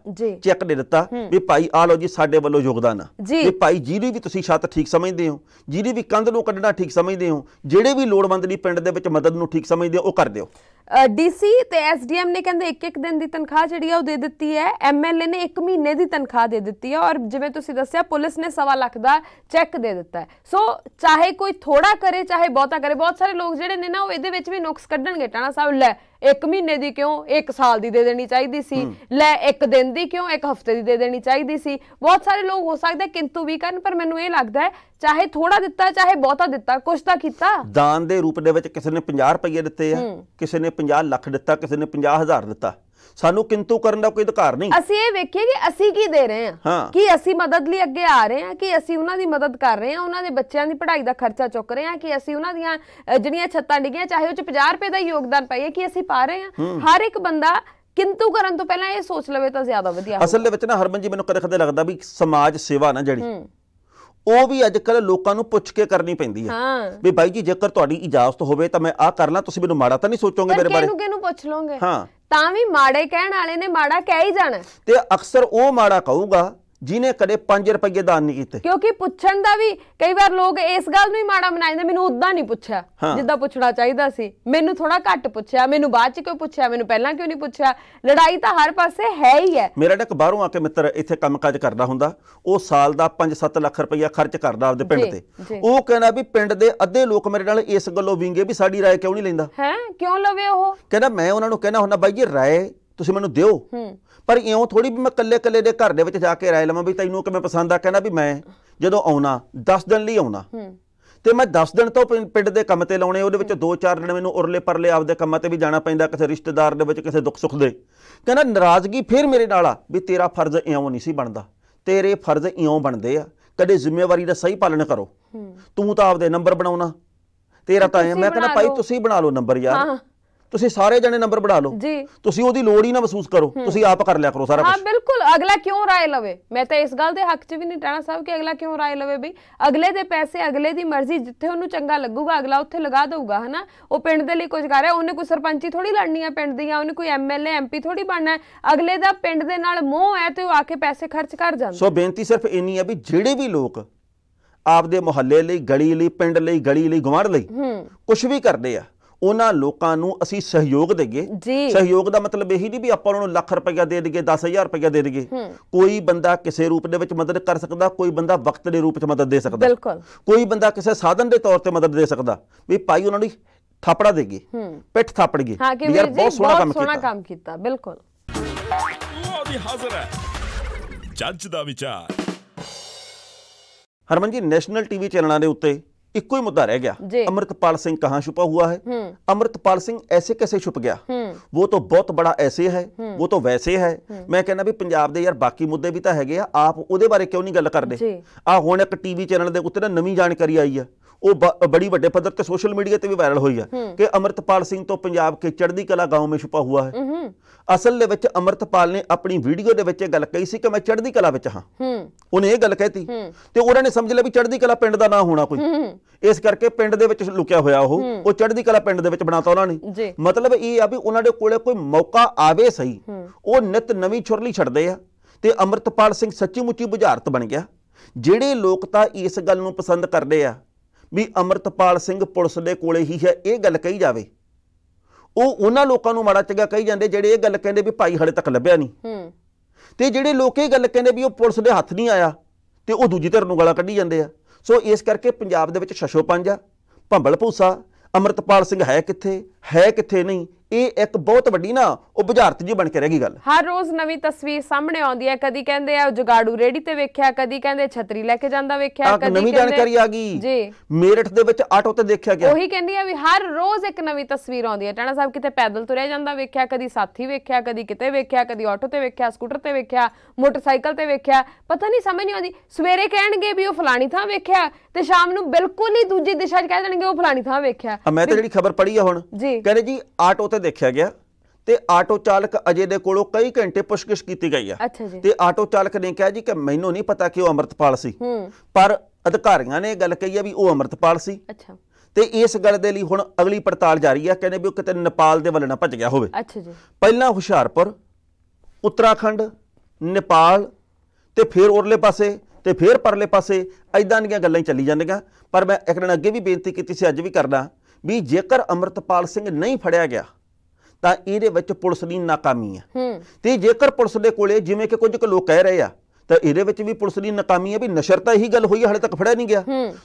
B: ਚੈੱਕ ਦੇ ਦਿੱਤਾ ਵੀ ਭਾਈ ਆ ਲਓ ਜੀ ਸਾਡੇ ਵੱਲੋਂ ਯੋਗਦਾਨ ਵੀ ਭਾਈ ਜਿਹੜੀ ਵੀ ਤੁਸੀਂ ਛੱਤ ਠੀਕ ਸਮਝਦੇ ਹੋ ਜਿਹੜੀ ਵੀ ਕੰਧ ਨੂੰ ਕੱਢਣਾ ਠੀਕ ਸਮਝਦੇ ਹੋ ਜਿਹੜੇ ਵੀ ਲੋੜਵੰਦ ਦੀ ਪਿੰਡ ਦੇ ਵਿੱਚ ਮਦਦ ਨੂੰ ਠੀਕ ਸਮਝਦੇ ਹੋ ਉਹ ਕਰ ਦਿਓ
C: ਡੀਸੀ ਤੇ ਐਸਡੀਐਮ ਨੇ ਕਹਿੰਦੇ ਇੱਕ ਇੱਕ ਦਿਨ ਦੀ ਤਨਖਾਹ ਜਿਹੜੀ ਆ ਉਹ ਦੇ ਦਿੱਤੀ ਹੈ ਐਮਐਲਏ ਨੇ 1 ਮਹੀਨੇ ਦੀ ਤਨਖਾਹ ਦੇ ਦਿੱਤੀ ਹੈ ਔਰ ਜਿਵੇਂ ਤੁਸੀਂ ਦੱਸਿਆ ਪੁਲਿਸ ਨੇ ਸਵਾ ਲੱਖ ਦਾ ਚੈੱਕ ਦੇ ਦਿੱਤਾ ਸੋ ਚਾਹੇ ਕੋਈ ਥੋੜਾ ਕਰੇ ਚਾਹੇ ਬਹੁਤਾ ਕਰੇ ਬਹੁਤ ਸਾਰੇ ਲੋਕ ਜਿਹੜੇ ਨੇ ਨਾ ਉਹ ਇਹਦੇ ਵਿੱਚ ਵੀ ਨੁਕਸ ਕੱਢਣਗੇ ਟਾਣਾ ਸਾਹਿਬ ਲੈ ਇੱਕ ਮਹੀਨੇ ਦੀ ਕਿਉਂ ਇੱਕ ਸਾਲ ਦੀ ਦੇ ਦੇਣੀ ਚਾਹੀਦੀ ਸੀ ਲੈ ਇੱਕ ਦਿਨ ਦੀ ਕਿਉਂ ਇੱਕ ਹਫ਼ਤੇ ਦੀ ਦੇ ਦੇਣੀ ਚਾਹੀਦੀ ਸੀ ਬਹੁਤ ਸਾਰੇ ਲੋਕ ਹੋ ਸਕਦਾ ਕਿੰਤੂ ਵੀ ਕਰਨ ਪਰ ਮੈਨੂੰ ਇਹ ਲੱਗਦਾ ਹੈ ਚਾਹੇ ਥੋੜਾ ਦਿੱਤਾ ਚਾਹੇ ਬਹੁਤਾ ਦਿੱਤਾ ਕੁਛ ਤਾਂ ਕੀਤਾ ਦਾਨ
B: ਦੇ ਰੂਪ ਦੇ ਵਿੱਚ ਕਿਸੇ ਨੇ 50 ਰੁਪਏ ਦਿੱਤੇ ਆ ਕਿਸੇ ਨੇ 50 ਲੱਖ ਦਿੱਤਾ ਕਿਸੇ ਨੇ 50 ਹਜ਼ਾਰ ਦਿੱਤਾ ਸਾਨੂੰ ਕਿੰਤੂ ਕਰਨ ਦਾ ਕੋਈ ਅਧਿਕਾਰ ਨਹੀਂ
C: ਅਸੀਂ ਇਹ ਵੇਖੀਏ ਕਿ ਅਸੀਂ ਕੀ ਦੇ ਰਹੇ ਹਾਂ ਕਿ ਅਸੀਂ ਮਦਦ ਲਈ ਅੱਗੇ ਆ ਰਹੇ ਹਾਂ ਕਿ ਅਸੀਂ ਉਹਨਾਂ ਦੀ ਮਦਦ ਕਰ ਰਹੇ ਹਾਂ ਉਹਨਾਂ ਦੇ ਬੱਚਿਆਂ ਦੀ ਪੜ੍ਹਾਈ ਦਾ ਖਰਚਾ ਚੁੱਕ ਰਹੇ ਹਾਂ ਕਿ ਅਸੀਂ ਉਹਨਾਂ ਦੀਆਂ ਜਿਹੜੀਆਂ ਛੱਤਾਂ ਡਿੱਗੀਆਂ ਚਾਹੇ ਉਹ ਚ 50 ਰੁਪਏ ਦਾ ਯੋਗਦਾਨ ਪਾਈਏ ਕਿ ਅਸੀਂ ਪਾ ਰਹੇ ਹਾਂ ਹਰ ਇੱਕ ਬੰਦਾ ਕਿੰਤੂ ਕਰਨ ਤੋਂ ਪਹਿਲਾਂ ਇਹ ਸੋਚ ਲਵੇ ਤਾਂ ਜ਼ਿਆਦਾ ਵਧੀਆ ਅਸਲ
B: ਦੇ ਵਿੱਚ ਨਾ ਹਰਮਨ ਜੀ ਮੈਨੂੰ ਕਦੇ ਕਦੇ ਲੱਗਦਾ ਵੀ ਸਮਾਜ ਸੇਵਾ ਨਾ ਜਿਹੜੀ ਉਹ ਵੀ ਅੱਜ ਕੱਲ ਲੋਕਾਂ ਨੂੰ ਪੁੱਛ ਕੇ ਕਰਨੀ ਪੈਂਦੀ ਹੈ ਵੀ ਬਾਈ ਜੀ ਜੇਕਰ ਤੁਹਾਡੀ ਇਜਾਜ਼ਤ ਹੋਵੇ ਤਾਂ ਮੈਂ ਆਹ ਕਰ ਲਾਂ ਤੁਸੀਂ ਮੈਨੂੰ ਮਾੜਾ ਤਾਂ ਨਹੀਂ ਸੋਚੋਗੇ ਮੇਰੇ ਬਾਰੇ ਕਿਹਨੂੰ
C: ਕਿਹਨੂੰ ਪੁੱਛ ਲੋਗੇ ਹਾਂ ਤਾਂ ਵੀ ਮਾੜੇ ਕਹਿਣ ਵਾਲੇ ਨੇ ਮਾੜਾ ਕਹਿ ਹੀ ਜਾਣਾ
B: ਤੇ ਅਕਸਰ ਉਹ ਮਾੜਾ ਕਹੂਗਾ ਜਿਨੇ ਕਦੇ 5 ਰੁਪਏ ਦਾਨ ਨਹੀਂ ਕੀਤੇ
C: ਕਿਉਂਕਿ ਪੁੱਛਣ ਦਾ ਵੀ ਕਈ ਵਾਰ ਲੋਕ ਇਸ ਗੱਲ ਨੂੰ ਹੀ ਮਾੜਾ ਮਨਾਉਂਦੇ ਮੈਨੂੰ ਉਦਾਂ ਨਹੀਂ ਪੁੱਛਿਆ ਜਿੱਦਾਂ ਪੁੱਛਣਾ ਚਾਹੀਦਾ ਸੀ ਮੈਨੂੰ ਥੋੜਾ ਘੱਟ ਪੁੱਛਿਆ ਮੈਨੂੰ ਬਾਅਦ ਚ ਕਿਉਂ ਪੁੱਛਿਆ ਮੈਨੂੰ ਪਹਿਲਾਂ ਕਿਉਂ ਨਹੀਂ ਪੁੱਛਿਆ ਲੜਾਈ ਤਾਂ ਹਰ ਪਾਸੇ ਹੈ ਹੀ ਹੈ
B: ਮੇਰਾ ਡੱਕ ਬਾਹਰੋਂ ਆ ਕੇ ਮਿੱਤਰ ਇੱਥੇ ਕੰਮਕਾਜ ਕਰਦਾ ਹੁੰਦਾ ਉਹ ਸਾਲ ਦਾ 5-7 ਲੱਖ ਰੁਪਇਆ ਖਰਚ ਕਰਦਾ ਆਪਦੇ ਪਿੰਡ ਤੇ ਉਹ ਕਹਿੰਦਾ ਵੀ ਪਿੰਡ ਦੇ ਅੱਧੇ ਲੋਕ ਮੇਰੇ ਨਾਲ ਇਸ ਗੱਲੋਂ ਵਿੰਗੇ ਵੀ ਸਾਡੀ رائے ਕਿਉਂ ਨਹੀਂ ਲੈਂਦਾ
C: ਹੈ ਕਿਉਂ ਲਵੇ ਉਹ
B: ਕਹਿੰਦਾ ਮੈਂ ਉਹਨਾਂ ਨੂੰ ਕਹਿੰਦਾ ਹੁੰਦਾ ਬਾਈ ਜੀ رائے ਤੁਸੀਂ ਮੈਨੂੰ ਦਿਓ ਪਰ ਇਉਂ ਥੋੜੀ ਵੀ ਮੈਂ ਕੱਲੇ ਕੱਲੇ ਦੇ ਘਰ ਦੇ ਵਿੱਚ ਜਾ ਕੇ ਰਹਿ ਲਵਾਂ ਵੀ ਤੈਨੂੰ ਕਿਵੇਂ ਪਸੰਦ ਆ ਕਹਿੰਦਾ ਵੀ ਮੈਂ ਜਦੋਂ ਆਉਣਾ 10 ਦਿਨ ਲਈ ਆਉਣਾ ਤੇ ਮੈਂ 10 ਦਿਨ ਤੋਂ ਪਿੰਡ ਦੇ ਕੰਮ ਤੇ ਲਾਉਣੇ ਉਹਦੇ ਵਿੱਚ ਦੋ ਚਾਰ ਦਿਨ ਮੈਨੂੰ ਉਰਲੇ ਪਰਲੇ ਆਪਦੇ ਕੰਮਾਂ ਤੇ ਵੀ ਜਾਣਾ ਪੈਂਦਾ ਕਿਸੇ ਰਿਸ਼ਤੇਦਾਰ ਦੇ ਵਿੱਚ ਕਿਸੇ ਦੁੱਖ ਸੁੱਖ ਦੇ ਕਹਿੰਦਾ ਨਾਰਾਜ਼ਗੀ ਫਿਰ ਮੇਰੇ ਨਾਲ ਆ ਵੀ ਤੇਰਾ ਫਰਜ਼ ਇਉਂ ਨਹੀਂ ਸੀ ਬਣਦਾ ਤੇਰੇ ਫਰਜ਼ ਇਉਂ ਬਣਦੇ ਆ ਕਦੇ ਜ਼ਿੰਮੇਵਾਰੀ ਦਾ ਸਹੀ ਪਾਲਣ ਕਰੋ ਤੂੰ ਤਾਂ ਆਪਦੇ ਨੰਬਰ ਬਣਾਉਣਾ ਤੇਰਾ ਤਾਂ ਮੈਂ ਕਹਿੰਦਾ ਭਾਈ ਤੁਸੀਂ ਬਣਾ ਲਓ ਨੰਬਰ ਯਾਰ ਤੁਸੀਂ ਸਾਰੇ ਜਣੇ ਨੰਬਰ ਬਣਾ ਲਓ ਜੀ ਤੁਸੀਂ ਉਹਦੀ ਲੋੜ ਹੀ ਨਾ ਮਹਿਸੂਸ ਕਰੋ ਤੁਸੀਂ ਆਪ ਕਰ ਲਿਆ ਕਰੋ ਸਾਰਾ ਕੁਝ ਹਾਂ
C: ਬਿਲਕੁਲ ਅਗਲਾ ਕਿਉਂ ਰਾਏ ਲਵੇ ਮੈਂ ਤਾਂ ਇਸ ਗੱਲ ਦੇ ਹੱਕ 'ਚ ਵੀ ਨਹੀਂ ਟਾਣਾ ਸਾਹਿਬ ਕਿ ਅਗਲਾ ਕਿਉਂ ਰਾਏ ਲਵੇ ਬਈ ਅਗਲੇ ਦੇ ਪੈਸੇ ਅਗਲੇ ਦੀ ਮਰਜ਼ੀ ਜਿੱਥੇ ਉਹਨੂੰ ਚੰਗਾ ਲੱਗੂਗਾ ਅਗਲਾ ਉੱਥੇ ਲਗਾ ਦੇਊਗਾ ਹਨਾ ਉਹ ਪਿੰਡ ਦੇ ਲਈ ਕੁਝ ਕਰ ਰਿਹਾ ਉਹਨੇ ਕੋਈ ਸਰਪੰਚੀ ਥੋੜੀ ਲੜਨੀ ਆ ਪਿੰਡ ਦੀ ਉਹਨੇ ਕੋਈ ਐਮਐਲਏ ਐਮਪੀ ਥੋੜੀ ਬਣਨਾ ਹੈ ਅਗਲੇ ਦਾ ਪਿੰਡ ਦੇ ਨਾਲ ਮੋਹ ਹੈ ਤੇ ਉਹ ਆ ਕੇ ਪੈਸੇ ਖਰਚ ਕਰ ਜਾਂਦਾ ਸੋ
B: ਬੇਨਤੀ ਸਿਰਫ ਇੰਨੀ ਹੈ ਵੀ ਜਿਹੜੇ ਵੀ ਲੋਕ ਆਪਦੇ ਮੁਹੱਲੇ ਲਈ ਗਲੀ ਲਈ ਪਿੰਡ ਲਈ ਗਲੀ ਲਈ ਗਵਾਰ ਲਈ ਕੁਝ ਵੀ ਕਰਦੇ ਆ ਉਹਨਾਂ ਲੋਕਾਂ ਨੂੰ ਅਸੀਂ ਸਹਿਯੋਗ ਦੇਗੇ ਸਹਿਯੋਗ ਦਾ ਮਤਲਬ ਇਹੀ ਨਹੀਂ ਵੀ ਆਪਾਂ ਉਹਨਾਂ ਨੂੰ ਲੱਖ ਰੁਪਇਆ ਦੇ ਦੇਗੇ 10000 ਰੁਪਇਆ ਦੇ ਦੇਗੇ ਕੋਈ ਬੰਦਾ ਕਿਸੇ ਰੂਪ ਦੇ ਵਿੱਚ ਮਦਦ ਕਰ ਸਕਦਾ ਕੋਈ ਬੰਦਾ ਵਕਤ ਦੇ ਰੂਪ 'ਚ ਮਦਦ ਦੇ ਸਕਦਾ ਬਿਲਕੁਲ ਕੋਈ ਬੰਦਾ ਕਿਸੇ ਸਾਧਨ ਦੇ ਤੌਰ ਤੇ ਮਦਦ ਦੇ ਸਕਦਾ ਵੀ ਭਾਈ ਉਹਨਾਂ ਨੂੰ ਥਾਪੜਾ ਦੇਗੇ ਪਿੱਠ ਥਾਪੜ ਗਏ ਯਾਰ ਬਹੁਤ ਸੋਹਣਾ
C: ਕੰਮ ਕੀਤਾ ਬਿਲਕੁਲ
A: ਉਹਦੀ ਹਾਜ਼ਰ ਹੈ ਜੱਜ ਦਾ ਵਿਚਾਰ
B: ਹਰਮਨ ਜੀ ਨੈਸ਼ਨਲ ਟੀਵੀ ਚੈਨਲਾਂ ਦੇ ਉੱਤੇ ਇੱਕੋ ਹੀ ਮੁੱਦਾ ਰਹਿ ਗਿਆ ਅਮਰਤਪਾਲ ਸਿੰਘ ਕਹਾਂ ਛੁਪਾ ਹੋਇਆ ਹੈ ਅਮਰਤਪਾਲ ਸਿੰਘ ਐਸੇ ਕਿਸੇ ਛੁਪ ਗਿਆ ਉਹ ਤਾਂ ਬਹੁਤ بڑا ਐਸੇ ਹੈ ਉਹ ਤਾਂ ਵੈਸੇ ਹੈ ਮੈਂ ਕਹਿੰਦਾ ਵੀ ਪੰਜਾਬ ਦੇ ਯਾਰ ਬਾਕੀ ਮੁੱਦੇ ਵੀ ਤਾਂ ਹੈਗੇ ਆ ਆਪ ਉਹਦੇ ਬਾਰੇ ਕਿਉਂ ਨਹੀਂ ਗੱਲ ਕਰਦੇ ਆ ਹੁਣ ਇੱਕ ਟੀਵੀ ਚੈਨਲ ਦੇ ਉੱਤੇ ਨਵੀਂ ਜਾਣਕਾਰੀ ਆਈ ਆ ਉਹ ਬੜੀ ਵੱਡੇ ਪੱਧਰ ਤੇ ਸੋਸ਼ਲ ਮੀਡੀਆ ਤੇ ਵੀ ਵਾਇਰਲ ਹੋਈ ਹੈ ਕਿ ਅਮਰਤਪਾਲ ਸਿੰਘ ਤੋਂ ਪੰਜਾਬ ਕੇ ਚੜ੍ਹਦੀ ਕਲਾ گاؤں ਵਿੱਚ ਛੁਪਾ ਹੁਆ ਹੈ ਅਸਲ ਦੇ ਵਿੱਚ ਅਮਰਤਪਾਲ ਨੇ ਆਪਣੀ ਵੀਡੀਓ ਦੇ ਵਿੱਚ ਇਹ ਗੱਲ ਕਹੀ ਸੀ ਕਿ ਮੈਂ ਚੜ੍ਹਦੀ ਕਲਾ ਵਿੱਚ ਹਾਂ ਉਹਨੇ ਇਹ ਗੱਲ ਕਹਿਤੀ ਤੇ ਉਹਨਾਂ ਨੇ ਸਮਝ ਲਿਆ ਵੀ ਚੜ੍ਹਦੀ ਕਲਾ ਪਿੰਡ ਦਾ ਨਾਂ ਹੋਣਾ ਕੋਈ ਇਸ ਕਰਕੇ ਪਿੰਡ ਦੇ ਵਿੱਚ ਲੁਕਿਆ ਹੋਇਆ ਉਹ ਉਹ ਚੜ੍ਹਦੀ ਕਲਾ ਪਿੰਡ ਦੇ ਵਿੱਚ ਬਣਾਤਾ ਉਹਨਾਂ ਨੇ ਮਤਲਬ ਇਹ ਆ ਵੀ ਉਹਨਾਂ ਦੇ ਕੋਲੇ ਕੋਈ ਮੌਕਾ ਆਵੇ ਸਹੀ ਉਹ ਨਿਤ ਨਵੀਂ ਛੁਰਲੀ ਛੱਡਦੇ ਆ ਤੇ ਅਮਰਤਪਾਲ ਸਿੰਘ ਸੱਚੀ ਮੁੱਚੀ ਬੁਝਾਰਤ ਬਣ ਗਿਆ ਜਿਹੜੇ ਲੋਕ ਤਾਂ ਇਸ ਗੱਲ ਨੂੰ ਪਸੰਦ ਕਰਦੇ ਆ ਵੀ ਅਮਰਤਪਾਲ ਸਿੰਘ ਪੁਲਿਸ ਦੇ ਕੋਲੇ ਹੀ ਹੈ ਇਹ ਗੱਲ ਕਹੀ ਜਾਵੇ ਉਹ ਉਹਨਾਂ ਲੋਕਾਂ ਨੂੰ ਮਾੜਾ ਚੰਗਾ ਕਹੀ ਜਾਂਦੇ ਜਿਹੜੇ ਇਹ ਗੱਲ ਕਹਿੰਦੇ ਵੀ ਭਾਈ ਹਲੇ ਤੱਕ ਲੱਭਿਆ ਨਹੀਂ ਹੂੰ ਤੇ ਜਿਹੜੇ ਲੋਕ ਇਹ ਗੱਲ ਕਹਿੰਦੇ ਵੀ ਉਹ ਪੁਲਿਸ ਦੇ ਹੱਥ ਨਹੀਂ ਆਇਆ ਤੇ ਉਹ ਦੂਜੀ ਧਿਰ ਨੂੰ ਗਾਲਾਂ ਕੱਢੀ ਜਾਂਦੇ ਆ ਸੋ ਇਸ ਕਰਕੇ ਪੰਜਾਬ ਦੇ ਵਿੱਚ ਸ਼ਸ਼ੋਪੰਜ ਆ ਭੰਬਲ ਭੂਸਾ ਅਮਰਤਪਾਲ ਸਿੰਘ ਹੈ ਕਿੱਥੇ ਹੈ ਕਿੱਥੇ ਨਹੀਂ ਇਹ ਇੱਕ ਬਹੁਤ ਵੱਡੀ ਨਾ ਉਹ ਬੁਝਾਰਤ ਜੀ ਬਣ ਕੇ ਰਹਿ ਗਈ ਗੱਲ
C: ਹਰ ਰੋਜ਼ ਨਵੀਂ ਤਸਵੀਰ ਸਾਹਮਣੇ ਆਉਂਦੀ ਹੈ ਕਦੀ ਕਹਿੰਦੇ ਆ ਜਗਾੜੂ ਰੇੜੀ ਤੇ ਵੇਖਿਆ ਕਦੀ ਕਹਿੰਦੇ ਛਤਰੀ ਲੈ ਕੇ ਜਾਂਦਾ ਵੇਖਿਆ ਕਦੀ ਕਹਿੰਦੇ ਨਵੀਂ ਜਾਣਕਾਰੀ ਆ ਗਈ ਜੀ
B: ਮੇਰਠ ਦੇ ਵਿੱਚ ਆਟੋ ਤੇ ਦੇਖਿਆ ਗਿਆ ਉਹੀ
C: ਕਹਿੰਦੀ ਆ ਵੀ ਹਰ ਰੋਜ਼ ਇੱਕ ਨਵੀਂ ਤਸਵੀਰ ਆਉਂਦੀ ਹੈ ਟਾਣਾ ਸਾਹਿਬ ਕਿਤੇ ਪੈਦਲ ਤੁਰਿਆ ਜਾਂਦਾ ਵੇਖਿਆ ਕਦੀ ਸਾਥੀ ਵੇਖਿਆ ਕਦੀ ਕਿਤੇ ਵੇਖਿਆ ਕਦੀ ਆਟੋ ਤੇ ਵੇਖਿਆ ਸਕੂਟਰ ਤੇ ਵੇਖਿਆ ਮੋਟਰਸਾਈਕਲ ਤੇ ਵੇਖਿਆ ਪਤਾ ਨਹੀਂ ਸਮਝ ਨਹੀਂ ਆਉਂਦੀ ਸਵੇਰੇ ਕਹਿਣਗੇ ਵੀ ਉਹ ਫਲਾਣੀ ਥਾਂ ਵੇਖਿਆ ਤੇ ਸ਼ਾਮ ਨੂੰ ਬਿਲਕੁਲ ਹੀ ਦੂਜੀ ਦਿਸ਼ਾ 'ਚ ਕਹਿ ਦੇਣਗੇ ਉਹ ਫਲਾਣੀ ਥਾਂ ਵੇਖਿਆ ਮੈਂ
B: ਤਾਂ ਜਿਹੜੀ ਖਬਰ ਪੜ੍ਹੀ ਆ ਹੁਣ ਜੀ ਜੀ ਕਹਿੰਦੇ ਜੀ ਆਟੋ ਤੇ ਦੇਖਿਆ ਗਿਆ ਤੇ ਆਟੋ ਚਾਲਕ ਅਜੇ ਦੇ ਕੋਲੋਂ ਕਈ ਘੰਟੇ ਪੁੱਛਗਿਛ ਕੀਤੀ ਗਈ ਆ ਤੇ ਆਟੋ ਚਾਲਕ ਨੇ ਕਿਹਾ ਜੀ ਕਿ ਮੈਨੂੰ ਨਹੀਂ ਪਤਾ ਕਿ ਉਹ ਅਮਰਤਪਾਲ ਸੀ ਪਰ ਅਧਿਕਾਰੀਆਂ ਨੇ ਇਹ ਗੱਲ ਕਹੀ ਆ ਵੀ ਉਹ ਅਮਰਤਪਾਲ ਸੀ ਅੱਛਾ ਤੇ ਇਸ ਗੱਲ ਦੇ ਲਈ ਹੁਣ ਅਗਲੀ ਪੜਤਾਲ ਜਾਰੀ ਆ ਕਹਿੰਦੇ ਵੀ ਉਹ ਕਿਤੇ ਨੇਪਾਲ ਦੇ ਵੱਲ ਨਾ ਭੱਜ ਗਿਆ ਹੋਵੇ ਅੱਛਾ ਜੀ ਪਹਿਲਾਂ ਹੁਸ਼ਿਆਰਪੁਰ ਉੱਤਰਾਖੰਡ ਨੇਪਾਲ ਤੇ ਫਿਰ ਉਰਲੇ ਪਾਸੇ ਤੇ ਫਿਰ ਪਰਲੇ ਪਾਸੇ ਐਦਾਂ ਦੀਆਂ ਗੱਲਾਂ ਹੀ ਚੱਲੀ ਜਾਂਦੀਆਂ ਪਰ ਮੈਂ ਇੱਕ ਦਿਨ ਅੱਗੇ ਵੀ ਬੇਨਤੀ ਕੀਤੀ ਸੀ ਅੱਜ ਵੀ ਕਰਦਾ ਵੀ ਜੇਕਰ ਅਮਰਤਪਾਲ ਸਿੰਘ ਨਹੀਂ ਫੜਿਆ ਗਿਆ ਤਾਂ ਇਹਦੇ ਵਿੱਚ ਪੁਲਿਸ ਦੀ ناکਾਮੀ ਹੈ ਤੇ ਜੇਕਰ ਪੁਲਿਸ ਦੇ ਕੋਲੇ ਜਿਵੇਂ ਕਿ ਕੁਝ ਕੁ ਲੋਕ ਕਹਿ ਰਹੇ ਆ ਤਾਂ ਇਹਦੇ ਵਿੱਚ ਵੀ ਪੁਲਿਸ ਦੀ ناکਾਮੀ ਹੈ ਵੀ ਨਸ਼ਰ ਤਾਂ ਇਹੀ ਗੱਲ ਹੋਈ ਹਲੇ ਤੱਕ ਫੜਿਆ ਨਹੀਂ ਗਿਆ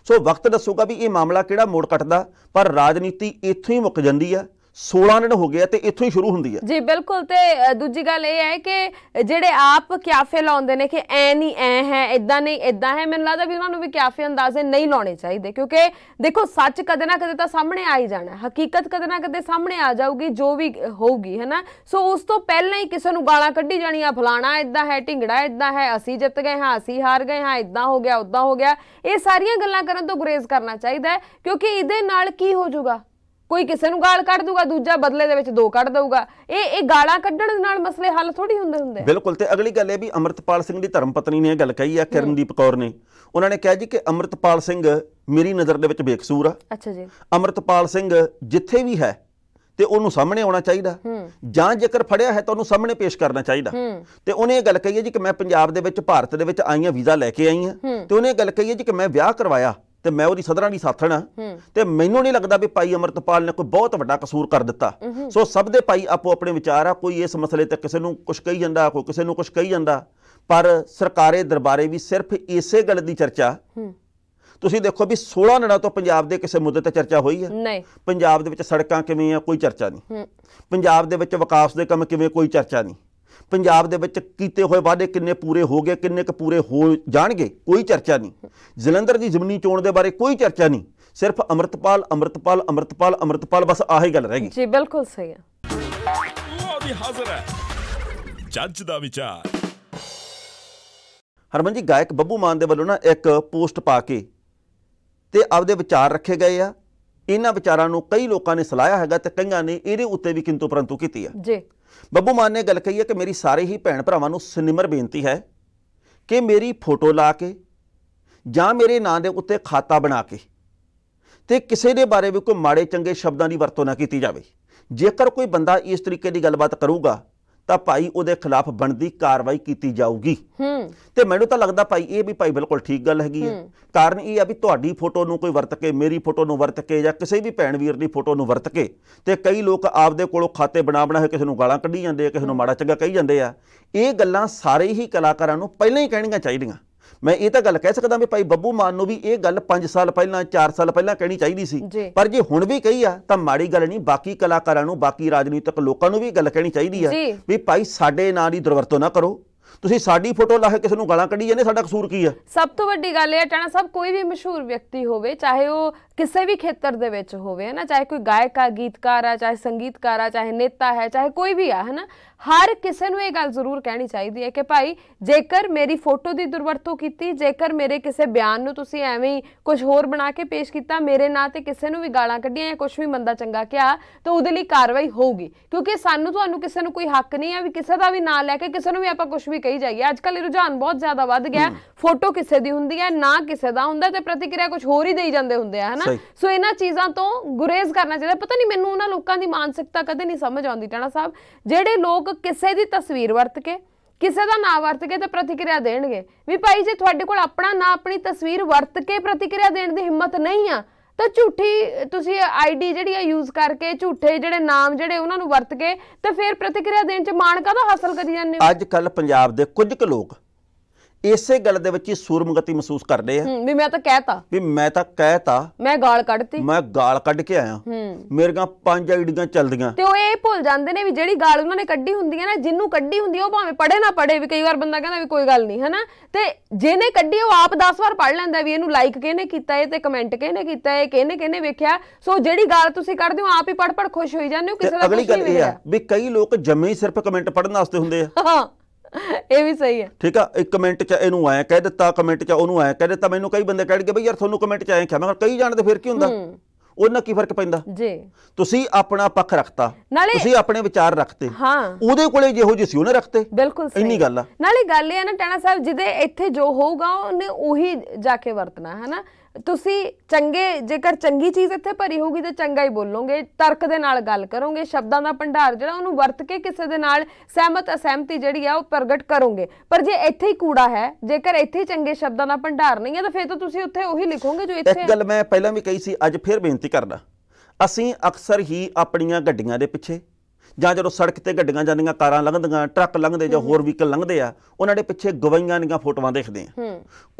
B: ਸੋ ਵਕਤ ਦੱਸੂਗਾ ਵੀ ਇਹ ਮਾਮਲਾ ਕਿਹੜਾ ਮੋੜ ਕੱਟਦਾ ਪਰ ਰਾਜਨੀਤੀ ਇੱਥੋਂ ਹੀ ਮੁੱਕ ਜਾਂਦੀ ਆ 16 ਦਿਨ ਹੋ ਗਏ ਤੇ ਇੱਥੋਂ ਹੀ ਸ਼ੁਰੂ ਹੁੰਦੀ ਹੈ
C: ਜੀ ਬਿਲਕੁਲ ਤੇ ਦੂਜੀ ਗੱਲ ਇਹ ਹੈ ਕਿ ਜਿਹੜੇ ਆਪ ਕਿਆਫੇ ਲਾਉਂਦੇ ਨੇ ਕਿ ਐ ਨਹੀਂ ਐ ਹੈ ਇਦਾਂ ਨਹੀਂ ਇਦਾਂ ਹੈ ਮੈਨੂੰ ਲੱਗਦਾ ਵੀ ਉਹਨਾਂ ਨੂੰ ਵੀ ਕਿਆਫੇ ਅੰਦਾਜ਼ੇ ਨਹੀਂ ਲਾਉਣੇ ਚਾਹੀਦੇ ਕਿਉਂਕਿ ਦੇਖੋ ਸੱਚ ਕਦੇ ਨਾ ਕਦੇ ਤਾਂ ਸਾਹਮਣੇ ਆ ਹੀ ਜਾਣਾ ਹਕੀਕਤ ਕਦੇ ਨਾ ਕਦੇ ਸਾਹਮਣੇ ਆ ਜਾਊਗੀ ਜੋ ਵੀ ਹੋਊਗੀ ਹੈਨਾ ਸੋ ਉਸ ਤੋਂ ਪਹਿਲਾਂ ਹੀ ਕਿਸੇ ਨੂੰ ਗਾਲਾਂ ਕੱਢੀ ਜਾਣੀਆਂ ਫਲਾਣਾ ਇਦਾਂ ਹੈ ਢਿੰਗੜਾ ਇਦਾਂ ਹੈ ਅਸੀਂ ਜਿੱਤ ਗਏ ਹਾਂ ਅਸੀਂ ਹਾਰ ਗਏ ਹਾਂ ਇਦਾਂ ਹੋ ਗਿਆ ਉਦਾਂ ਹੋ ਗਿਆ ਇਹ ਸਾਰੀਆਂ ਗੱਲਾਂ ਕਰਨ ਤੋਂ ਗੁਰੇਜ਼ ਕਰਨਾ ਚਾਹੀਦਾ ਹੈ ਕਿਉਂਕਿ ਇਹਦੇ ਨਾਲ ਕੀ ਹੋ ਜਾਊਗਾ ਕੋਈ ਕਿਸੇ ਨੂੰ ਗਾਲ ਕੱਢ ਦੂਗਾ ਦੂਜਾ ਬਦਲੇ ਦੇ ਵਿੱਚ ਦੋ ਕੱਢ ਦਊਗਾ ਇਹ ਇਹ ਗਾਲਾਂ ਕੱਢਣ ਦੇ ਨਾਲ ਮਸਲੇ ਹੱਲ ਥੋੜੀ ਹੁੰਦੇ ਹੁੰਦੇ
B: ਬਿਲਕੁਲ ਤੇ ਅਗਲੀ ਗੱਲ ਇਹ ਵੀ ਅਮਰਤਪਾਲ ਸਿੰਘ ਦੀ ਧਰਮ ਪਤਨੀ ਨੇ ਇਹ ਗੱਲ ਕਹੀ ਆ ਕਿਰਨਦੀਪ ਕੌਰ ਨੇ ਉਹਨਾਂ ਨੇ ਕਿਹਾ ਜੀ ਕਿ ਅਮਰਤਪਾਲ ਸਿੰਘ ਮੇਰੀ ਨਜ਼ਰ ਦੇ ਵਿੱਚ ਬੇਕਸੂਰ ਆ ਅੱਛਾ ਜੀ ਅਮਰਤਪਾਲ ਸਿੰਘ ਜਿੱਥੇ ਵੀ ਹੈ ਤੇ ਉਹਨੂੰ ਸਾਹਮਣੇ ਆਉਣਾ ਚਾਹੀਦਾ ਜਾਂ ਜੇਕਰ ਫੜਿਆ ਹੈ ਤਾਂ ਉਹਨੂੰ ਸਾਹਮਣੇ ਪੇਸ਼ ਕਰਨਾ ਚਾਹੀਦਾ ਤੇ ਉਹਨੇ ਇਹ ਗੱਲ ਕਹੀ ਹੈ ਜੀ ਕਿ ਮੈਂ ਪੰਜਾਬ ਦੇ ਵਿੱਚ ਭਾਰਤ ਦੇ ਵਿੱਚ ਆਈਆਂ ਵੀਜ਼ਾ ਲੈ ਕੇ ਆਈਆਂ ਤੇ ਉਹਨੇ ਇਹ ਗੱਲ ਕਹੀ ਹੈ ਜੀ ਕਿ ਮੈਂ ਵਿਆਹ ਕਰਵਾਇਆ ਤੇ ਮੈਂ ਉਹਦੀ ਸਦਰਾਂ ਦੀ ਸਾਥਣ ਆ ਤੇ ਮੈਨੂੰ ਨਹੀਂ ਲੱਗਦਾ ਵੀ ਭਾਈ ਅਮਰਤਪਾਲ ਨੇ ਕੋਈ ਬਹੁਤ ਵੱਡਾ ਕਸੂਰ ਕਰ ਦਿੱਤਾ ਸੋ ਸਭ ਦੇ ਭਾਈ ਆਪੋ ਆਪਣੇ ਵਿਚਾਰ ਆ ਕੋਈ ਇਸ ਮਸਲੇ ਤੇ ਕਿਸੇ ਨੂੰ ਕੁਝ ਕਹੀ ਜਾਂਦਾ ਕੋਈ ਕਿਸੇ ਨੂੰ ਕੁਝ ਕਹੀ ਜਾਂਦਾ ਪਰ ਸਰਕਾਰੇ ਦਰਬਾਰੇ ਵੀ ਸਿਰਫ ਇਸੇ ਗੱਲ ਦੀ ਚਰਚਾ ਤੁਸੀਂ ਦੇਖੋ ਵੀ 16 ਨੜਾ ਤੋਂ ਪੰਜਾਬ ਦੇ ਕਿਸੇ ਮੁੱਦੇ ਤੇ ਚਰਚਾ ਹੋਈ ਹੈ ਨਹੀਂ ਪੰਜਾਬ ਦੇ ਵਿੱਚ ਸੜਕਾਂ ਕਿਵੇਂ ਆ ਕੋਈ ਚਰਚਾ ਨਹੀਂ ਪੰਜਾਬ ਦੇ ਵਿੱਚ ਵਿਕਾਸ ਦੇ ਕੰਮ ਕਿਵੇਂ ਕੋਈ ਚਰਚਾ ਨਹੀਂ ਪੰਜਾਬ ਦੇ ਵਿੱਚ ਕੀਤੇ ਹੋਏ ਵਾਅਦੇ ਕਿੰਨੇ ਪੂਰੇ ਹੋ ਗਏ ਕਿੰਨੇ ਕੁ ਪੂਰੇ ਹੋ ਜਾਣਗੇ ਕੋਈ ਚਰਚਾ ਨਹੀਂ ਜਲੰਧਰ ਦੀ ਜ਼ਮਨੀ ਚੋਣ ਦੇ ਬਾਰੇ ਕੋਈ ਚਰਚਾ ਨਹੀਂ ਸਿਰਫ ਅਮਰਤਪਾਲ ਅਮਰਤਪਾਲ ਅਮਰਤਪਾਲ ਅਮਰਤਪਾਲ ਬਸ ਆਹੀ ਗੱਲ ਰਹਿ ਗਈ
C: ਜੀ ਬਿਲਕੁਲ ਸਹੀ ਹੈ ਉਹ ਵੀ ਹਾਜ਼ਰ ਹੈ
A: ਜੱਜ ਦਾ ਵਿਚਾਰ
B: ਹਰਮਨ ਜੀ ਗਾਇਕ ਬੱਬੂ ਮਾਨ ਦੇ ਵੱਲੋਂ ਨਾ ਇੱਕ ਪੋਸਟ ਪਾ ਕੇ ਤੇ ਆਪਦੇ ਵਿਚਾਰ ਰੱਖੇ ਗਏ ਆ ਇਹਨਾਂ ਵਿਚਾਰਾਂ ਨੂੰ ਕਈ ਲੋਕਾਂ ਨੇ ਸਲਾਹਿਆ ਹੈਗਾ ਤੇ ਕਈਆਂ ਨੇ ਇਹਦੇ ਉੱਤੇ ਵੀ ਕਿੰਤੂ ਪਰੰਤੂ ਕੀਤੀ ਆ ਜੀ ਬੱਬੂ ਮਾਨ ਨੇ ਗੱਲ ਕਹੀ ਹੈ ਕਿ ਮੇਰੀ ਸਾਰੇ ਹੀ ਭੈਣ ਭਰਾਵਾਂ ਨੂੰ ਸਨਿਮਰ ਬੇਨਤੀ ਹੈ ਕਿ ਮੇਰੀ ਫੋਟੋ ਲਾ ਕੇ ਜਾਂ ਮੇਰੇ ਨਾਂ ਦੇ ਉੱਤੇ ਖਾਤਾ ਬਣਾ ਕੇ ਤੇ ਕਿਸੇ ਦੇ ਬਾਰੇ ਵੀ ਕੋਈ ਮਾੜੇ ਚੰਗੇ ਸ਼ਬਦਾਂ ਦੀ ਵਰਤੋਂ ਨਾ ਕੀਤੀ ਜਾਵੇ ਜੇਕਰ ਕੋਈ ਬੰਦਾ ਇਸ ਤਰੀਕੇ ਦੀ ਗੱਲਬਾਤ ਕਰੂਗਾ ਤਾਂ ਭਾਈ ਉਹਦੇ ਖਿਲਾਫ ਬਣਦੀ ਕਾਰਵਾਈ ਕੀਤੀ ਜਾਊਗੀ ਹੂੰ ਤੇ ਮੈਨੂੰ ਤਾਂ ਲੱਗਦਾ ਭਾਈ ਇਹ ਵੀ ਭਾਈ ਬਿਲਕੁਲ ਠੀਕ ਗੱਲ ਹੈਗੀ ਹੈ ਕਾਰਨ ਇਹ ਆ ਵੀ ਤੁਹਾਡੀ ਫੋਟੋ ਨੂੰ ਕੋਈ ਵਰਤ ਕੇ ਮੇਰੀ ਫੋਟੋ ਨੂੰ ਵਰਤ ਕੇ ਜਾਂ ਕਿਸੇ ਵੀ ਭੈਣ ਵੀਰ ਦੀ ਫੋਟੋ ਨੂੰ ਵਰਤ ਕੇ ਤੇ ਕਈ ਲੋਕ ਆਪਦੇ ਕੋਲੋਂ ਖਾਤੇ ਬਣਾ ਬਣਾ ਕੇ ਕਿਸੇ ਨੂੰ ਗਾਲਾਂ ਕੱਢੀ ਜਾਂਦੇ ਆ ਕਿਸੇ ਨੂੰ ਮਾੜਾ ਚੰਗਾ ਕਹੀ ਜਾਂਦੇ ਆ ਇਹ ਗੱਲਾਂ ਸਾਰੇ ਹੀ ਕਲਾਕਾਰਾਂ ਨੂੰ ਪਹਿਲਾਂ ਹੀ ਕਹਿਣੀਆਂ ਚਾਹੀਦੀਆਂ ਮੈਂ ਇਹ ਤਾਂ ਗੱਲ ਕਹਿ ਸਕਦਾ ਵੀ ਭਾਈ ਬੱਬੂ ਮਾਨ ਨੂੰ ਵੀ ਇਹ ਗੱਲ 5 ਸਾਲ ਪਹਿਲਾਂ 4 ਸਾਲ ਪਹਿਲਾਂ ਕਹਿਣੀ ਚਾਹੀਦੀ ਸੀ ਪਰ ਜੇ ਹੁਣ ਵੀ ਕਹੀ ਆ ਤਾਂ ਮਾੜੀ ਗੱਲ ਨਹੀਂ ਬਾਕੀ ਕਲਾਕਾਰਾਂ ਨੂੰ ਬਾਕੀ ਰਾਜਨੀਤਿਕ ਲੋਕਾਂ ਨੂੰ ਵੀ ਗੱਲ ਕਹਿਣੀ ਚਾਹੀਦੀ ਆ ਵੀ ਭਾਈ ਸਾਡੇ ਨਾਂ ਦੀ ਦੁਰਵਰਤੋਂ ਨਾ ਕਰੋ ਤੁਸੀਂ ਸਾਡੀ ਫੋਟੋ ਲਾ ਕੇ ਕਿਸੇ ਨੂੰ ਗਾਲਾਂ ਕੱਢੀ ਜਾਂਦੇ ਸਾਡਾ ਕਸੂਰ ਕੀ ਆ
C: ਸਭ ਤੋਂ ਵੱਡੀ ਗੱਲ ਇਹ ਹੈ ਟਾਣਾ ਸਾਹਿਬ ਕੋਈ ਵੀ ਮਸ਼ਹੂਰ ਵਿਅਕਤੀ ਹੋਵੇ ਚਾਹੇ ਉਹ ਕਿਸੇ ਵੀ ਖੇਤਰ ਦੇ ਵਿੱਚ ਹੋਵੇ ਨਾ ਚਾਹੇ ਕੋਈ ਗਾਇਕ ਆ ਗੀਤਕਾਰ ਆ ਚਾਹੇ ਸੰਗੀਤਕਾਰ ਆ ਚਾਹੇ ਨੇਤਾ ਹੈ ਚਾਹੇ ਕੋਈ ਵੀ ਆ ਹਨਾ ਹਰ ਕਿਸੇ ਨੂੰ ਇਹ ਗੱਲ ਜ਼ਰੂਰ ਕਹਿਣੀ ਚਾਹੀਦੀ ਹੈ ਕਿ ਭਾਈ ਜੇਕਰ ਮੇਰੀ ਫੋਟੋ ਦੀ ਦੁਰਵਰਤੋਂ ਕੀਤੀ ਜੇਕਰ ਮੇਰੇ ਕਿਸੇ ਬਿਆਨ ਨੂੰ ਤੁਸੀਂ ਐਵੇਂ ਹੀ ਕੁਝ ਹੋਰ ਬਣਾ ਕੇ ਪੇਸ਼ ਕੀਤਾ ਮੇਰੇ ਨਾਂ ਤੇ ਕਿਸੇ ਨੂੰ ਵੀ ਗਾਲਾਂ ਕੱਢੀਆਂ ਜਾਂ ਕੁਝ ਵੀ ਮੰਦਾ ਚੰਗਾ ਕਿਹਾ ਤਾਂ ਉਹਦੇ ਲਈ ਕਾਰਵਾਈ ਹੋਊਗੀ ਕਿਉਂਕਿ ਸਾਨੂੰ ਤੁਹਾਨੂੰ ਕਿਸੇ ਨੂੰ ਕੋਈ ਹੱਕ ਨਹੀਂ ਹੈ ਵੀ ਕਿਸੇ ਦਾ ਵੀ ਨਾਂ ਲੈ ਕੇ ਕਿਸੇ ਨੂੰ ਵੀ ਆਪਾਂ ਕੁਝ ਵੀ ਕਹੀ ਜਾਈਏ ਅੱਜ ਕੱਲ੍ਹ ਇਹ ਰੁਝਾਨ ਬਹੁਤ ਜ਼ਿਆਦਾ ਵੱਧ ਗਿਆ ਫੋਟੋ ਕਿਸੇ ਦੀ ਹੁੰਦੀ ਹੈ ਨਾ ਕਿਸੇ ਦਾ ਹੁੰਦਾ ਤੇ ਪ੍ਰਤੀਕਿਰਿਆ ਕੁਝ ਹੋਰ ਹੀ ਦੇਈ ਜਾਂਦੇ ਹੁੰਦੇ ਆ ਹਨਾ ਸੋ ਇਹਨਾਂ ਚੀਜ਼ਾਂ ਤੋਂ ਗੁਰੇਜ਼ ਕਰਨਾ ਚਾਹੀਦਾ ਪਤਾ ਨਹੀਂ ਮੈਨੂੰ ਉਹਨਾਂ ਲੋਕਾਂ ਦੀ ਮਾਨਸਿਕਤਾ ਕਦੇ ਨਹੀਂ ਸਮਝ ਆਉਂਦੀ ਟਾਣਾ ਸਾਹਿਬ ਜਿਹੜੇ ਲੋਕ ਲੋਕ ਕਿਸੇ ਦੀ ਤਸਵੀਰ ਵਰਤ ਕੇ ਕਿਸੇ ਦਾ ਨਾਮ ਵਰਤ ਕੇ ਤੇ ਪ੍ਰਤੀਕਿਰਿਆ ਦੇਣਗੇ ਵੀ ਭਾਈ ਜੇ ਤੁਹਾਡੇ ਕੋਲ ਆਪਣਾ ਨਾਮ ਆਪਣੀ ਤਸਵੀਰ ਵਰਤ ਕੇ ਪ੍ਰਤੀਕਿਰਿਆ ਦੇਣ ਦੀ ਹਿੰਮਤ ਨਹੀਂ ਆ ਤਾਂ ਝੂਠੀ ਤੁਸੀਂ ਆਈਡੀ ਜਿਹੜੀ ਆ ਯੂਜ਼ ਕਰਕੇ ਝੂਠੇ ਜਿਹੜੇ ਨਾਮ ਜਿਹੜੇ ਉਹਨਾਂ ਨੂੰ ਵਰਤ ਕੇ ਤੇ ਫਿਰ ਪ੍ਰਤੀਕਿਰਿਆ ਦੇਣ ਚ ਮਾਣ ਕਾਹਦਾ ਹਾਸਲ ਕਰੀ ਜਾਂਦੇ ਹੋ ਅੱਜ
B: ਕੱਲ ਪੰਜਾਬ ਦੇ ਕੁਝ ਕੁ ਲੋਕ ਇਸੇ ਗੱਲ ਦੇ ਵਿੱਚ ਹੀ ਸੂਰਮਗਤੀ ਮਹਿਸੂਸ ਕਰਦੇ ਆ
C: ਵੀ ਮੈਂ ਤਾਂ ਕਹਿਤਾ
B: ਵੀ ਮੈਂ ਤਾਂ ਕਹਿਤਾ
C: ਮੈਂ ਗਾਲ ਕੱਢਤੀ ਮੈਂ
B: ਗਾਲ ਕੱਢ ਕੇ ਆਇਆ ਮੇਰੀਆਂ ਪੰਜ ਆਈਡੀਆਂ ਚੱਲਦੀਆਂ
C: ਤੇ ਉਹ ਇਹ ਭੁੱਲ ਜਾਂਦੇ ਨੇ ਵੀ ਜਿਹੜੀ ਗਾਲ ਉਹਨਾਂ ਨੇ ਕੱਢੀ ਹੁੰਦੀ ਹੈ ਨਾ ਜਿੰਨੂੰ ਕੱਢੀ ਹੁੰਦੀ ਉਹ ਭਾਵੇਂ ਪੜੇ ਨਾ ਪੜੇ ਵੀ ਕਈ ਵਾਰ ਬੰਦਾ ਕਹਿੰਦਾ ਵੀ ਕੋਈ ਗੱਲ ਨਹੀਂ ਹੈ ਨਾ ਤੇ ਜਿਹਨੇ ਕੱਢੀ ਉਹ ਆਪ 10 ਵਾਰ ਪੜ ਲੈਂਦਾ ਵੀ ਇਹਨੂੰ ਲਾਈਕ ਕਿਹਨੇ ਕੀਤਾ ਇਹ ਤੇ ਕਮੈਂਟ ਕਿਹਨੇ ਕੀਤਾ ਇਹ ਕਿਹਨੇ ਕਿਹਨੇ ਵੇਖਿਆ ਸੋ ਜਿਹੜੀ ਗਾਲ ਤੁਸੀਂ ਕੱਢਦੇ ਹੋ ਆਪ ਹੀ ਪੜ ਪੜ ਖੁਸ਼ ਹੋਈ ਜਾਂਦੇ ਹੋ ਕਿਸੇ ਦਾ ਅਗਲੀ ਗੱਲ ਇਹ ਆ
B: ਵੀ ਕਈ ਲੋਕ ਜਮੇ ਹੀ ਸਿਰਫ ਕਮੈਂਟ ਪੜਨ ਵਾਸਤੇ ਹੁੰਦੇ ਆ
C: ਹਾਂ ਇਹ ਵੀ ਸਹੀ ਹੈ
B: ਠੀਕ ਆ ਇੱਕ ਕਮੈਂਟ 'ਚ ਇਹਨੂੰ ਐ ਕਹਿ ਦਿੱਤਾ ਕਮੈਂਟ 'ਚ ਉਹਨੂੰ ਐ ਕਹਿ ਦਿੱਤਾ ਮੈਨੂੰ ਕਈ ਬੰਦੇ ਕਹਿਣਗੇ ਬਈ ਯਾਰ ਤੁਹਾਨੂੰ ਕਮੈਂਟ 'ਚ ਐ ਕਿਹਾ ਮੈਂ ਕਈ ਜਾਣਦੇ ਫਿਰ ਕੀ ਹੁੰਦਾ ਉਹਨਾਂ ਕੀ ਫਰਕ ਪੈਂਦਾ ਜੀ ਤੁਸੀਂ ਆਪਣਾ ਪੱਖ ਰੱਖਤਾ ਤੁਸੀਂ ਆਪਣੇ ਵਿਚਾਰ ਰੱਖਤੇ ਹਾਂ ਉਹਦੇ ਕੋਲੇ ਜਿਹੋ ਜਿਹੀ ਸੀ ਉਹਨੇ ਰੱਖਤੇ ਬਿਲਕੁਲ ਸਹੀ ਇੰਨੀ ਗੱਲ ਆ
C: ਨਾਲੇ ਗੱਲ ਇਹ ਆ ਨਾ ਟਾਣਾ ਸਾਹਿਬ ਜਿਹਦੇ ਇੱਥੇ ਜੋ ਹੋਊਗਾ ਉਹਨੇ ਉਹੀ ਜਾ ਕੇ ਵਰਤਣਾ ਹੈ ਨਾ ਤੁਸੀਂ ਚੰਗੇ ਜੇਕਰ ਚੰਗੀ ਚੀਜ਼ ਇੱਥੇ ਭਰੀ ਹੋਊਗੀ ਤਾਂ ਚੰਗਾ ਹੀ ਬੋਲੋਗੇ ਤਰਕ ਦੇ ਨਾਲ ਗੱਲ ਕਰੋਗੇ ਸ਼ਬਦਾਂ ਦਾ ਭੰਡਾਰ ਜਿਹੜਾ ਉਹਨੂੰ ਵਰਤ ਕੇ ਕਿਸੇ ਦੇ ਨਾਲ ਸਹਿਮਤ ਅਸਹਿਮਤੀ ਜਿਹੜੀ ਆ ਉਹ ਪ੍ਰਗਟ ਕਰੋਗੇ ਪਰ ਜੇ ਇੱਥੇ ਹੀ ਕੂੜਾ ਹੈ ਜੇਕਰ ਇੱਥੇ ਹੀ ਚੰਗੇ ਸ਼ਬਦਾਂ ਦਾ ਭੰਡਾਰ ਨਹੀਂ ਹੈ ਤਾਂ ਫਿਰ ਤਾਂ ਤੁਸੀਂ ਉੱਥੇ ਉਹੀ ਲਿਖੋਗੇ ਜੋ ਇੱਥੇ ਇੱਕ ਗੱਲ
B: ਮੈਂ ਪਹਿਲਾਂ ਵੀ ਕਹੀ ਸੀ ਅੱਜ ਫਿਰ ਬੇਨਤੀ ਕਰਦਾ ਅਸੀਂ ਅਕਸਰ ਹੀ ਆਪਣੀਆਂ ਗੱਡੀਆਂ ਦੇ ਪਿੱਛੇ ਜਾਂ ਜਦੋਂ ਸੜਕ ਤੇ ਗੱਡੀਆਂ ਜਾਂਦੀਆਂ ਕਾਰਾਂ ਲੰਘਦੀਆਂ ਟਰੱਕ ਲੰਘਦੇ ਜਾਂ ਹੋਰ ਵੀਕਲ ਲੰਘਦੇ ਆ ਉਹਨਾਂ ਦੇ ਪਿੱਛੇ ਗਵਾਈਆਂ ਦੀਆਂ ਫੋਟੋਆਂ ਦੇਖਦੇ ਆ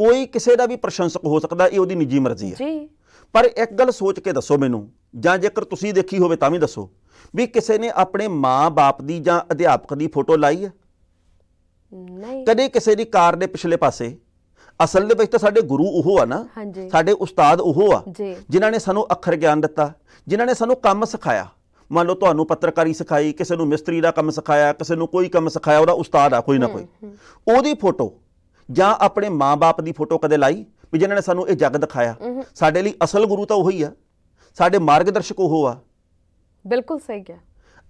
B: ਕੋਈ ਕਿਸੇ ਦਾ ਵੀ ਪ੍ਰਸ਼ੰਸਕ ਹੋ ਸਕਦਾ ਇਹ ਉਹਦੀ ਨਿੱਜੀ ਮਰਜ਼ੀ ਆ ਜੀ ਪਰ ਇੱਕ ਗੱਲ ਸੋਚ ਕੇ ਦੱਸੋ ਮੈਨੂੰ ਜਾਂ ਜੇਕਰ ਤੁਸੀਂ ਦੇਖੀ ਹੋਵੇ ਤਾਂ ਵੀ ਦੱਸੋ ਵੀ ਕਿਸੇ ਨੇ ਆਪਣੇ ਮਾਂ-ਬਾਪ ਦੀ ਜਾਂ ਅਧਿਆਪਕ ਦੀ ਫੋਟੋ ਲਾਈ ਹੈ ਨਹੀਂ ਕਦੇ ਕਿਸੇ ਦੀ ਕਾਰ ਦੇ ਪਿਛਲੇ ਪਾਸੇ ਅਸਲ ਦੇ ਵਿੱਚ ਤਾਂ ਸਾਡੇ ਗੁਰੂ ਉਹ ਆ ਨਾ ਸਾਡੇ ਉਸਤਾਦ ਉਹ ਆ ਜਿਨ੍ਹਾਂ ਨੇ ਸਾਨੂੰ ਅੱਖਰ ਗਿਆਨ ਦਿੱਤਾ ਜਿਨ੍ਹਾਂ ਨੇ ਸਾਨੂੰ ਕੰਮ ਸਿਖਾਇਆ ਮੰਨ ਲਓ ਤੁਹਾਨੂੰ ਪੱਤਰਕਾਰੀ ਸਿਖਾਈ ਕਿਸੇ ਨੂੰ ਮਿਸਤਰੀ ਦਾ ਕੰਮ ਸਿਖਾਇਆ ਕਿਸੇ ਨੂੰ ਕੋਈ ਕੰਮ ਸਿਖਾਇਆ ਉਹਦਾ ਉਸਤਾਦ ਆ ਕੋਈ ਨਾ ਕੋਈ ਉਹਦੀ ਫੋਟੋ ਜਾਂ ਆਪਣੇ ਮਾਪੇ ਦੀ ਫੋਟੋ ਕਦੇ ਲਾਈ ਵੀ ਜਿਨ੍ਹਾਂ ਨੇ ਸਾਨੂੰ ਇਹ ਜੱਗ ਦਿਖਾਇਆ ਸਾਡੇ ਲਈ ਅਸਲ ਗੁਰੂ ਤਾਂ ਉਹੀ ਆ ਸਾਡੇ ਮਾਰਗਦਰਸ਼ਕ ਉਹ ਆ
C: ਬਿਲਕੁਲ ਸਹੀ ਗਿਆ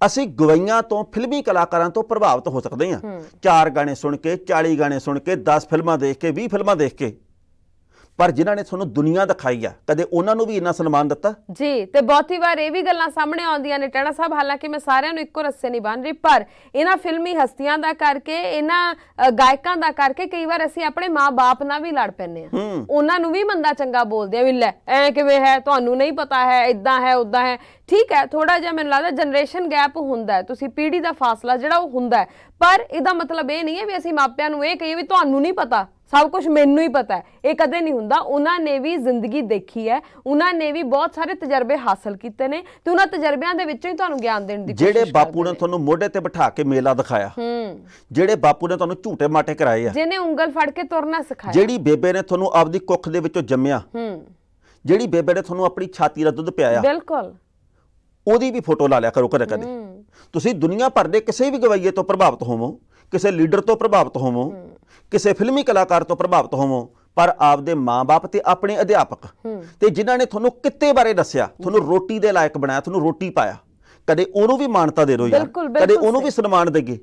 B: ਅਸੀਂ ਗਵਈਆਂ ਤੋਂ ਫਿਲਮੀ ਕਲਾਕਾਰਾਂ ਤੋਂ ਪ੍ਰਭਾਵਿਤ ਹੋ ਸਕਦੇ ਹਾਂ ਚਾਰ ਗਾਣੇ ਸੁਣ ਕੇ 40 ਗਾਣੇ ਸੁਣ ਕੇ 10 ਫਿਲਮਾਂ ਦੇਖ ਕੇ 20 ਫਿਲਮਾਂ ਦੇਖ ਕੇ ਪਰ ਜਿਨ੍ਹਾਂ ਨੇ ਤੁਹਾਨੂੰ ਦੁਨੀਆ ਦਿਖਾਈ ਆ ਕਦੇ ਉਹਨਾਂ ਨੂੰ ਵੀ ਇੰਨਾ ਸਨਮਾਨ ਦਿੱਤਾ
C: ਜੀ ਤੇ ਬਹੁਤੀ ਵਾਰ ਇਹ ਵੀ ਗੱਲਾਂ ਸਾਹਮਣੇ ਆਉਂਦੀਆਂ ਨੇ ਟੈਣਾ ਸਾਹਿਬ ਹਾਲਾਂਕਿ ਮੈਂ ਸਾਰਿਆਂ ਨੂੰ ਇੱਕੋ ਰਸੇ ਨਹੀਂ ਬੰਨ ਰਹੀ ਪਰ ਇਹਨਾਂ ਫਿਲਮੀ ਹਸਤੀਆਂ ਦਾ ਕਰਕੇ ਇਹਨਾਂ ਗਾਇਕਾਂ ਦਾ ਕਰਕੇ ਕਈ ਵਾਰ ਅਸੀਂ ਆਪਣੇ ਮਾਪੇ ਨਾਲ ਵੀ ਲੜ ਪੈਂਦੇ ਆ ਉਹਨਾਂ ਨੂੰ ਵੀ ਮੰਦਾ ਚੰਗਾ ਬੋਲਦੇ ਆ ਵੀ ਲੈ ਐ ਕਿਵੇਂ ਹੈ ਤੁਹਾਨੂੰ ਨਹੀਂ ਪਤਾ ਹੈ ਇਦਾਂ ਹੈ ਉਦਾਂ ਹੈ ਠੀਕ ਹੈ ਥੋੜਾ ਜਿਹਾ ਮੈਨੂੰ ਲੱਗਦਾ ਜਨਰੇਸ਼ਨ ਗੈਪ ਹੁੰਦਾ ਤੁਸੀਂ ਪੀੜ੍ਹੀ ਦਾ ਫਾਸਲਾ ਜਿਹੜਾ ਉਹ ਹੁੰਦਾ ਪਰ ਇਹਦਾ ਮਤਲਬ ਇਹ ਨਹੀਂ ਹੈ ਵੀ ਅਸੀਂ ਮਾਪਿਆਂ ਨੂੰ ਇਹ ਕਹੀਏ ਵੀ ਤੁਹਾਨੂੰ ਨਹੀਂ ਪਤਾ ਸਭ ਕੁਝ ਮੈਨੂੰ ਹੀ ਪਤਾ ਹੈ ਇਹ ਕਦੇ ਨਹੀਂ ਹੁੰਦਾ ਉਹਨਾਂ ਨੇ ਵੀ ਜ਼ਿੰਦਗੀ ਦੇਖੀ ਹੈ ਉਹਨਾਂ ਨੇ ਵੀ ਬਹੁਤ ਸਾਰੇ ਤਜਰਬੇ ਹਾਸਲ ਕੀਤੇ ਨੇ ਤੇ ਉਹਨਾਂ ਤਜਰਬਿਆਂ ਦੇ ਵਿੱਚੋਂ ਹੀ ਤੁਹਾਨੂੰ ਗਿਆਨ ਦੇਣ ਦੀ
B: ਕੋਸ਼ਿਸ਼ ਜਿਹੜੇ ਬਾਪੂ ਨੇ ਤੁਹਾਨੂੰ ਮੋਢੇ ਤੇ ਬਿਠਾ ਕੇ ਮੇਲਾ ਦਿਖਾਇਆ ਜਿਹੜੇ ਬਾਪੂ ਨੇ ਤੁਹਾਨੂੰ ਝੂਟੇ ਮਾਟੇ ਕਰਾਏ ਆ
C: ਜਿਹਨੇ ਉਂਗਲ ਫੜ ਕੇ ਤੁਰਨਾ ਸਿਖਾਇਆ ਜਿਹੜੀ
B: ਬੇਬੇ ਨੇ ਤੁਹਾਨੂੰ ਆਪਦੀ ਕੁੱਖ ਦੇ ਵਿੱਚੋਂ ਜੰਮਿਆ ਜਿਹੜੀ ਬੇਬੇ ਨੇ ਤੁਹਾਨੂੰ ਆਪਣੀ ਛਾਤੀ ਦਾ ਦੁੱਧ ਪਿਆਇਆ ਬਿਲਕੁਲ ਉਹਦੀ ਵੀ ਫੋਟੋ ਲਾ ਲਿਆ ਕਰੋ ਕਦੇ ਕਦੇ ਤੁਸੀਂ ਦੁਨੀਆ ਭਰ ਦੇ ਕਿਸੇ ਵੀ ਗਵਈਏ ਤੋਂ ਪ੍ਰਭਾਵਿਤ ਹੋਵੋ ਕਿਸੇ ਲੀਡਰ ਤੋਂ ਪ੍ਰਭਾਵਿਤ ਹੋਵੋ ਕਿਸੇ ਫਿਲਮੀ ਕਲਾਕਾਰ ਤੋਂ ਪ੍ਰਭਾਵਿਤ ਹੋਵੋ ਪਰ ਆਪਦੇ ਮਾਪੇ ਤੇ ਆਪਣੇ ਅਧਿਆਪਕ ਤੇ ਜਿਨ੍ਹਾਂ ਨੇ ਤੁਹਾਨੂੰ ਕਿੱਤੇ ਬਾਰੇ ਦੱਸਿਆ ਤੁਹਾਨੂੰ ਰੋਟੀ ਦੇ ਲਾਇਕ ਬਣਾਇਆ ਤੁਹਾਨੂੰ ਰੋਟੀ ਪਾਇਆ ਕਦੇ ਉਹਨੂੰ ਵੀ ਮਾਨਤਾ ਦੇ ਦਿਓ ਯਾਰ ਕਦੇ ਉਹਨੂੰ ਵੀ ਸਨਮਾਨ ਦੇਗੇ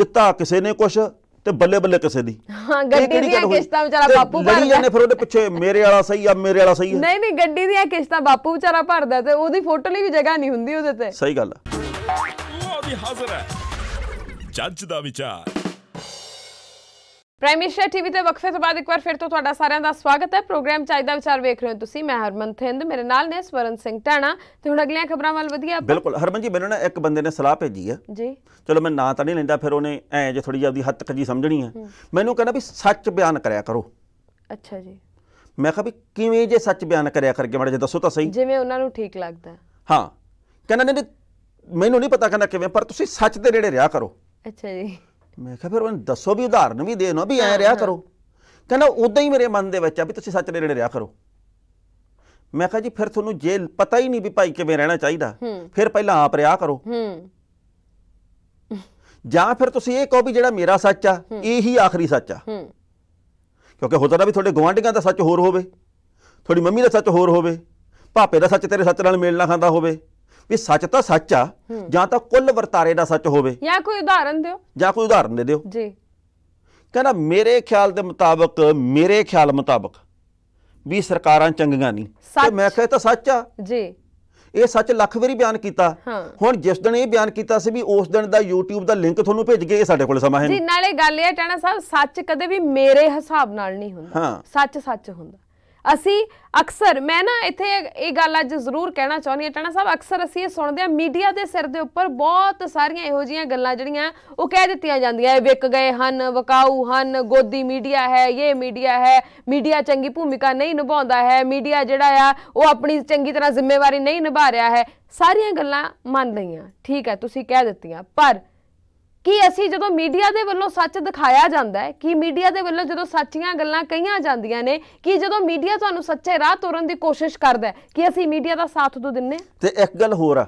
B: ਦਿੱਤਾ ਕਿਸੇ ਨੇ ਕੁਝ ਤੇ ਬੱਲੇ ਬੱਲੇ ਕਿਸੇ ਦੀ
C: ਹਾਂ ਗੱਡੀ ਦੀਆਂ ਕਿਸ਼ਤਾਂ ਵਿਚਾਰਾ ਬਾਪੂ ਭਰਦਾ ਲੜੀਆਂ ਨੇ
B: ਫਿਰ ਉਹਦੇ ਪਿੱਛੇ ਮੇਰੇ ਵਾਲਾ ਸਹੀ ਆ ਮੇਰੇ ਵਾਲਾ ਸਹੀ ਆ
C: ਨਹੀਂ ਨਹੀਂ ਗੱਡੀ ਦੀਆਂ ਕਿਸ਼ਤਾਂ ਬਾਪੂ ਵਿਚਾਰਾ ਭਰਦਾ ਤੇ ਉਹਦੀ ਫੋਟੋ ਲਈ ਵੀ ਜਗ੍ਹਾ ਨਹੀਂ ਹੁੰਦੀ ਉਹਦੇ ਤੇ
A: ਸਹੀ ਗੱਲ ਆ ਉਹ ਵੀ ਹਾਜ਼ਰ ਹੈ ਜੱਜ ਦਾ ਵਿਚਾਰ
C: ਪ੍ਰਾਈਮ ਮਿਨਿਸਟਰ ਟੀਵੀ ਤੇ ਵਕਫੇ ਤੋਂ ਬਾਅਦ ਇੱਕ ਵਾਰ ਫਿਰ ਤੋਂ ਤੁਹਾਡਾ ਸਾਰਿਆਂ ਦਾ ਸਵਾਗਤ ਹੈ ਪ੍ਰੋਗਰਾਮ ਚਾਹੀਦਾ ਦਾ ਵਿਚਾਰ ਵੇਖ ਰਹੇ ਹੋ ਤੁਸੀਂ ਮੈਂ ਹਰਮਨ ਥਿੰਦ ਮੇਰੇ ਨਾਲ ਨੇ ਸਵਰਨ ਸਿੰਘ ਟਾਣਾ ਤੇ ਹੁਣ ਅਗਲੀਆਂ ਖਬਰਾਂ ਵੱਲ ਵਧੀਆ ਬਿਲਕੁਲ
B: ਹਰਮਨ ਜੀ ਮੈਨੂੰ ਨਾ ਇੱਕ ਬੰਦੇ ਨੇ ਸਲਾਹ ਭੇਜੀ ਹੈ ਜੀ ਚਲੋ ਮੈਂ ਨਾਂ ਤਾਂ ਨਹੀਂ ਲੈਂਦਾ ਫਿਰ ਉਹਨੇ ਐ ਜੇ ਥੋੜੀ ਜਿਹੀ ਆਪਦੀ ਹੱਦ ਤੱਕ ਜੀ ਸਮਝਣੀ ਹੈ ਮੈਨੂੰ ਕਹਿੰਦਾ ਵੀ ਸੱਚ ਬਿਆਨ ਕਰਿਆ ਕਰੋ ਅੱਛਾ ਜੀ ਮੈਂ ਕਿਹਾ ਵੀ ਕਿਵੇਂ ਜੇ ਸੱਚ ਬਿਆਨ ਕਰਿਆ ਕਰਕੇ ਮਾੜਾ ਜਿਹਾ ਦੱਸੋ ਤਾਂ ਸਹੀ
C: ਜਿਵੇਂ ਉਹਨਾਂ ਨੂੰ ਠੀਕ ਲੱਗਦਾ
B: ਹਾਂ ਕਹਿੰਦਾ ਨਹੀਂ ਮੈਨੂੰ ਨਹੀਂ ਪਤਾ ਕਹਿੰਦਾ ਕਿਵੇਂ ਪਰ ਤੁਸੀਂ ਸੱਚ ਦੇ ਨੇੜੇ ਰਿਹਾ ਕਰੋ ਅੱਛਾ ਜੀ ਮੈਂ ਕਿਹਾ ਫਿਰ ਉਹਨੂੰ ਦੱਸੋ ਵੀ ਉਦਾਹਰਨ ਵੀ ਦੇ ਨਾ ਵੀ ਐ ਰਿਹਾ ਕਰੋ ਕਹਿੰਦਾ ਉਦਾਂ ਹੀ ਮੇਰੇ ਮਨ ਦੇ ਵਿੱਚ ਆ ਵੀ ਤੁਸੀਂ ਸੱਚ ਦੇ ਨੇੜੇ ਰਿਹਾ ਕਰੋ ਮੈਂ ਕਿਹਾ ਜੀ ਫਿਰ ਤੁਹਾਨੂੰ ਜੇ ਪਤਾ ਹੀ ਨਹੀਂ ਵੀ ਭਾਈ ਕਿਵੇਂ ਰਹਿਣਾ ਚਾਹੀਦਾ ਫਿਰ ਪਹਿਲਾਂ ਆਪ ਰਿਹਾ ਕਰੋ ਜਾਂ ਫਿਰ ਤੁਸੀਂ ਇਹ ਕਹੋ ਵੀ ਜਿਹੜਾ ਮੇਰਾ ਸੱਚ ਆ ਇਹੀ ਆਖਰੀ ਸੱਚ ਆ
D: ਕਿਉਂਕਿ
B: ਹੋ ਸਕਦਾ ਵੀ ਤੁਹਾਡੇ ਗਵਾਂਢੀਆਂ ਦਾ ਸੱਚ ਹੋਰ ਹੋਵੇ ਤੁਹਾਡੀ ਮੰਮੀ ਦਾ ਸੱਚ ਹੋਰ ਹੋਵੇ ਭਾਪੇ ਦਾ ਸੱਚ ਤੇਰੇ ਸੱਚ ਨਾਲ ਮੇਲ ਨਾ ਖਾਂਦਾ ਹੋਵੇ ਵੀ ਸੱਚ ਤਾਂ ਸੱਚ ਆ ਜਾਂ ਤਾਂ ਕੁੱਲ ਵਰਤਾਰੇ ਦਾ ਸੱਚ ਹੋਵੇ
C: ਜਾਂ ਕੋਈ ਉਦਾਹਰਨ ਦਿਓ
B: ਜਾਂ ਕੋਈ ਉਦਾਹਰਨ ਦੇ ਦਿਓ ਜੀ ਕਹਿੰਦਾ ਮੇਰੇ ਖਿਆਲ ਦੇ ਮੁਤਾਬਕ ਮੇਰੇ ਖਿਆਲ ਮੁਤਾਬਕ ਵੀ ਸਰਕਾਰਾਂ ਚੰਗੀਆਂ ਨਹੀਂ ਤੇ ਮੈਂ ਕਹੇ ਤਾਂ ਸੱਚ ਆ ਜੀ ਇਹ ਸੱਚ ਲੱਖ ਵਾਰੀ ਬਿਆਨ ਕੀਤਾ ਹੁਣ ਜਿਸ ਦਿਨ ਇਹ ਬਿਆਨ ਕੀਤਾ ਸੀ ਵੀ ਉਸ ਦਿਨ ਦਾ YouTube ਦਾ ਲਿੰਕ ਤੁਹਾਨੂੰ ਭੇਜ ਕੇ ਇਹ ਸਾਡੇ ਕੋਲ ਸਮਾਂ ਹੈ ਜੀ
C: ਨਾਲੇ ਗੱਲ ਇਹ ਟਾਣਾ ਸਾਹਿਬ ਸੱਚ ਕਦੇ ਵੀ ਮੇਰੇ ਹਿਸਾਬ ਨਾਲ ਨਹੀਂ ਹੁੰਦਾ ਸੱਚ ਸੱਚ ਹੁੰਦਾ ਅਸੀਂ ਅਕਸਰ ਮੈਂ ਨਾ ਇੱਥੇ ਇਹ ਗੱਲ ਅੱਜ ਜ਼ਰੂਰ ਕਹਿਣਾ ਚਾਹੁੰਦੀ ਹਾਂ ਟਣਾ ਸਾਹਿਬ ਅਕਸਰ ਅਸੀਂ ਇਹ ਸੁਣਦੇ ਹਾਂ ਮੀਡੀਆ ਦੇ ਸਿਰ ਦੇ ਉੱਪਰ ਬਹੁਤ ਸਾਰੀਆਂ ਇਹੋ ਜੀਆਂ ਗੱਲਾਂ ਜਿਹੜੀਆਂ ਉਹ ਕਹਿ ਦਿੱਤੀਆਂ ਜਾਂਦੀਆਂ ਇਹ ਵਿਕ ਗਏ ਹਨ ਵਕਾਊ ਹਨ ਗੋਦੀ ਮੀਡੀਆ ਹੈ ਇਹ ਮੀਡੀਆ ਹੈ ਮੀਡੀਆ ਚੰਗੀ ਭੂਮਿਕਾ ਨਹੀਂ ਨਿਭਾਉਂਦਾ ਹੈ ਮੀਡੀਆ ਜਿਹੜਾ ਆ ਉਹ ਆਪਣੀ ਚੰਗੀ ਤਰ੍ਹਾਂ ਜ਼ਿੰਮੇਵਾਰੀ ਨਹੀਂ ਨਿਭਾ ਰਿਹਾ ਹੈ ਸਾਰੀਆਂ ਗੱਲਾਂ ਮੰਨ ਲਈਆਂ ਠੀਕ ਹੈ ਤੁਸੀਂ ਕਹਿ ਦਿੱਤੀਆਂ ਪਰ ਕਿ ਅਸੀਂ ਜਦੋਂ ਮੀਡੀਆ ਦੇ ਵੱਲੋਂ ਸੱਚ ਦਿਖਾਇਆ ਜਾਂਦਾ ਹੈ ਕਿ ਮੀਡੀਆ ਦੇ ਵੱਲੋਂ ਜਦੋਂ ਸੱਚੀਆਂ ਗੱਲਾਂ ਕਹੀਆਂ ਜਾਂਦੀਆਂ ਨੇ ਕਿ ਜਦੋਂ ਮੀਡੀਆ ਤੁਹਾਨੂੰ ਸੱਚੇ ਰਾਹ ਤੋਰਨ ਦੀ ਕੋਸ਼ਿਸ਼ ਕਰਦਾ ਹੈ ਕਿ ਅਸੀਂ ਮੀਡੀਆ ਦਾ ਸਾਥ ਤੋਂ ਦਿੰਨੇ
B: ਤੇ ਇੱਕ ਗੱਲ ਹੋਰ ਆ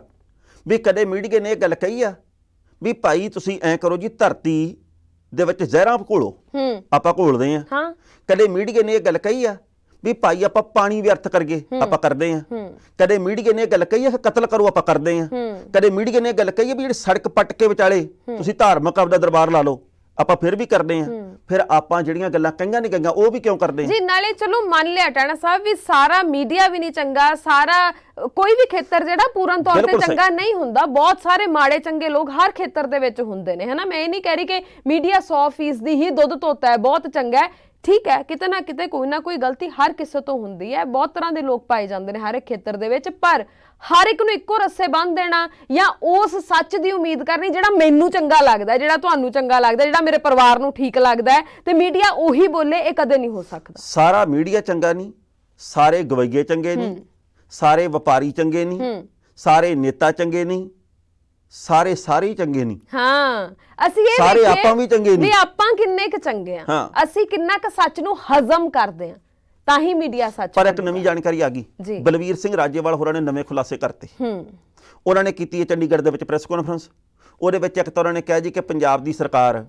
B: ਵੀ ਕਦੇ ਮੀਡੀਆ ਨੇ ਇਹ ਗੱਲ ਕਹੀ ਆ ਵੀ ਭਾਈ ਤੁਸੀਂ ਐ ਕਰੋ ਜੀ ਧਰਤੀ ਦੇ ਵਿੱਚ ਜ਼ਹਿਰਾਂ ਘੋਲੋ ਹੂੰ ਆਪਾਂ ਘੋਲਦੇ ਆ ਹਾਂ ਕਦੇ ਮੀਡੀਆ ਨੇ ਇਹ ਗੱਲ ਕਹੀ ਆ ਵੀ ਭਾਈ ਆਪਾਂ ਪਾਣੀ ਵਿਅਰਥ ਕਰਗੇ ਆਪਾਂ ਕਰਦੇ ਆ ਕਦੇ ਮੀਡੀਆ ਨੇ ਇਹ ਗੱਲ ਕਹੀ ਆ ਕਿ ਕਤਲ ਕਰੋ ਆਪਾਂ ਕਰਦੇ ਆ ਕਦੇ ਮੀਡੀਆ ਨੇ ਇਹ ਗੱਲ ਕਹੀ ਆ ਵੀ ਜਿਹੜੇ ਸੜਕ ਪੱਟ ਕੇ ਵਿਚਾਲੇ ਤੁਸੀਂ ਧਾਰਮਿਕ ਆਪਦਾ ਦਰਬਾਰ ਲਾ ਲਓ ਆਪਾਂ ਫਿਰ ਵੀ ਕਰਦੇ ਆ ਫਿਰ ਆਪਾਂ ਜਿਹੜੀਆਂ ਗੱਲਾਂ ਕਹਿੰਗਾ ਨਹੀਂ ਕਹਿੰਗਾ ਉਹ ਵੀ ਕਿਉਂ ਕਰਦੇ ਜੀ
C: ਨਾਲੇ ਚਲੋ ਮੰਨ ਲਿਆ ਟਾਣਾ ਸਾਹਿਬ ਵੀ ਸਾਰਾ ਮੀਡੀਆ ਵੀ ਨਹੀਂ ਚੰਗਾ ਸਾਰਾ ਕੋਈ ਵੀ ਖੇਤਰ ਜਿਹੜਾ ਪੂਰਨ ਤੌਰ ਤੇ ਚੰਗਾ ਨਹੀਂ ਹੁੰਦਾ ਬਹੁਤ ਸਾਰੇ ਮਾੜੇ ਚੰਗੇ ਲੋਕ ਹਰ ਖੇਤਰ ਦੇ ਵਿੱਚ ਹੁੰਦੇ ਨੇ ਹਨਾ ਮੈਂ ਇਹ ਨਹੀਂ ਕਹਿ ਰਹੀ ਕਿ ਮੀਡੀਆ 100% ਦੀ ਹੀ ਦੁੱਧ ਤੋਤਾ ਹੈ ਬਹੁਤ ਚੰਗਾ ਹੈ ਠੀਕ ਹੈ ਕਿਤੇ ਨਾ ਕਿਤੇ ਕੋਈ ਨਾ ਕੋਈ ਗਲਤੀ ਹਰ ਕਿਸੇ ਤੋਂ ਹੁੰਦੀ ਹੈ ਬਹੁਤ ਤਰ੍ਹਾਂ ਦੇ ਲੋਕ ਪਾਏ ਜਾਂਦੇ ਨੇ ਹਰ ਇੱਕ ਖੇਤਰ ਦੇ ਵਿੱਚ ਪਰ ਹਰ ਇੱਕ ਨੂੰ ਇੱਕੋ ਰਸੇ ਬੰਨ ਦੇਣਾ ਜਾਂ ਉਸ ਸੱਚ ਦੀ ਉਮੀਦ ਕਰਨੀ ਜਿਹੜਾ ਮੈਨੂੰ ਚੰਗਾ ਲੱਗਦਾ ਜਿਹੜਾ ਤੁਹਾਨੂੰ ਚੰਗਾ ਲੱਗਦਾ ਜਿਹੜਾ ਮੇਰੇ ਪਰਿਵਾਰ ਨੂੰ ਠੀਕ ਲੱਗਦਾ ਤੇ ਮੀਡੀਆ ਉਹੀ ਬੋਲੇ ਇਹ ਕਦੇ ਨਹੀਂ ਹੋ ਸਕਦਾ
B: ਸਾਰਾ ਮੀਡੀਆ ਚੰਗਾ ਨਹੀਂ ਸਾਰੇ ਗਵਈਏ ਚੰਗੇ ਨਹੀਂ ਸਾਰੇ ਵਪਾਰੀ ਚੰਗੇ ਨਹੀਂ ਸਾਰੇ ਨੇਤਾ ਚੰਗੇ ਨਹੀਂ ਸਾਰੇ ਸਾਰੇ ਚੰਗੇ ਨਹੀਂ
C: ਹਾਂ ਅਸੀਂ ਇਹ ਸਾਰੇ ਆਪਾਂ ਵੀ ਚੰਗੇ ਨਹੀਂ ਨਹੀਂ ਆਪਾਂ ਕਿੰਨੇ ਕ ਚੰਗੇ ਆ ਅਸੀਂ ਕਿੰਨਾ ਕ ਸੱਚ ਨੂੰ ਹਜ਼ਮ ਕਰਦੇ ਆ ਤਾਂ ਹੀ ਮੀਡੀਆ ਸੱਚ ਪਰ ਇੱਕ
B: ਨਵੀਂ ਜਾਣਕਾਰੀ ਆ ਗਈ ਬਲਵੀਰ ਸਿੰਘ ਰਾਜੇਵਾਲ ਹੋਰਾਂ ਨੇ ਨਵੇਂ ਖੁਲਾਸੇ ਕਰਤੇ ਹੂੰ ਉਹਨਾਂ ਨੇ ਕੀਤੀ ਹੈ ਚੰਡੀਗੜ੍ਹ ਦੇ ਵਿੱਚ ਪ੍ਰੈਸ ਕਾਨਫਰੰਸ ਉਹਦੇ ਵਿੱਚ ਇੱਕ ਤਾਂ ਉਹਨਾਂ ਨੇ ਕਿਹਾ ਜੀ ਕਿ ਪੰਜਾਬ ਦੀ ਸਰਕਾਰ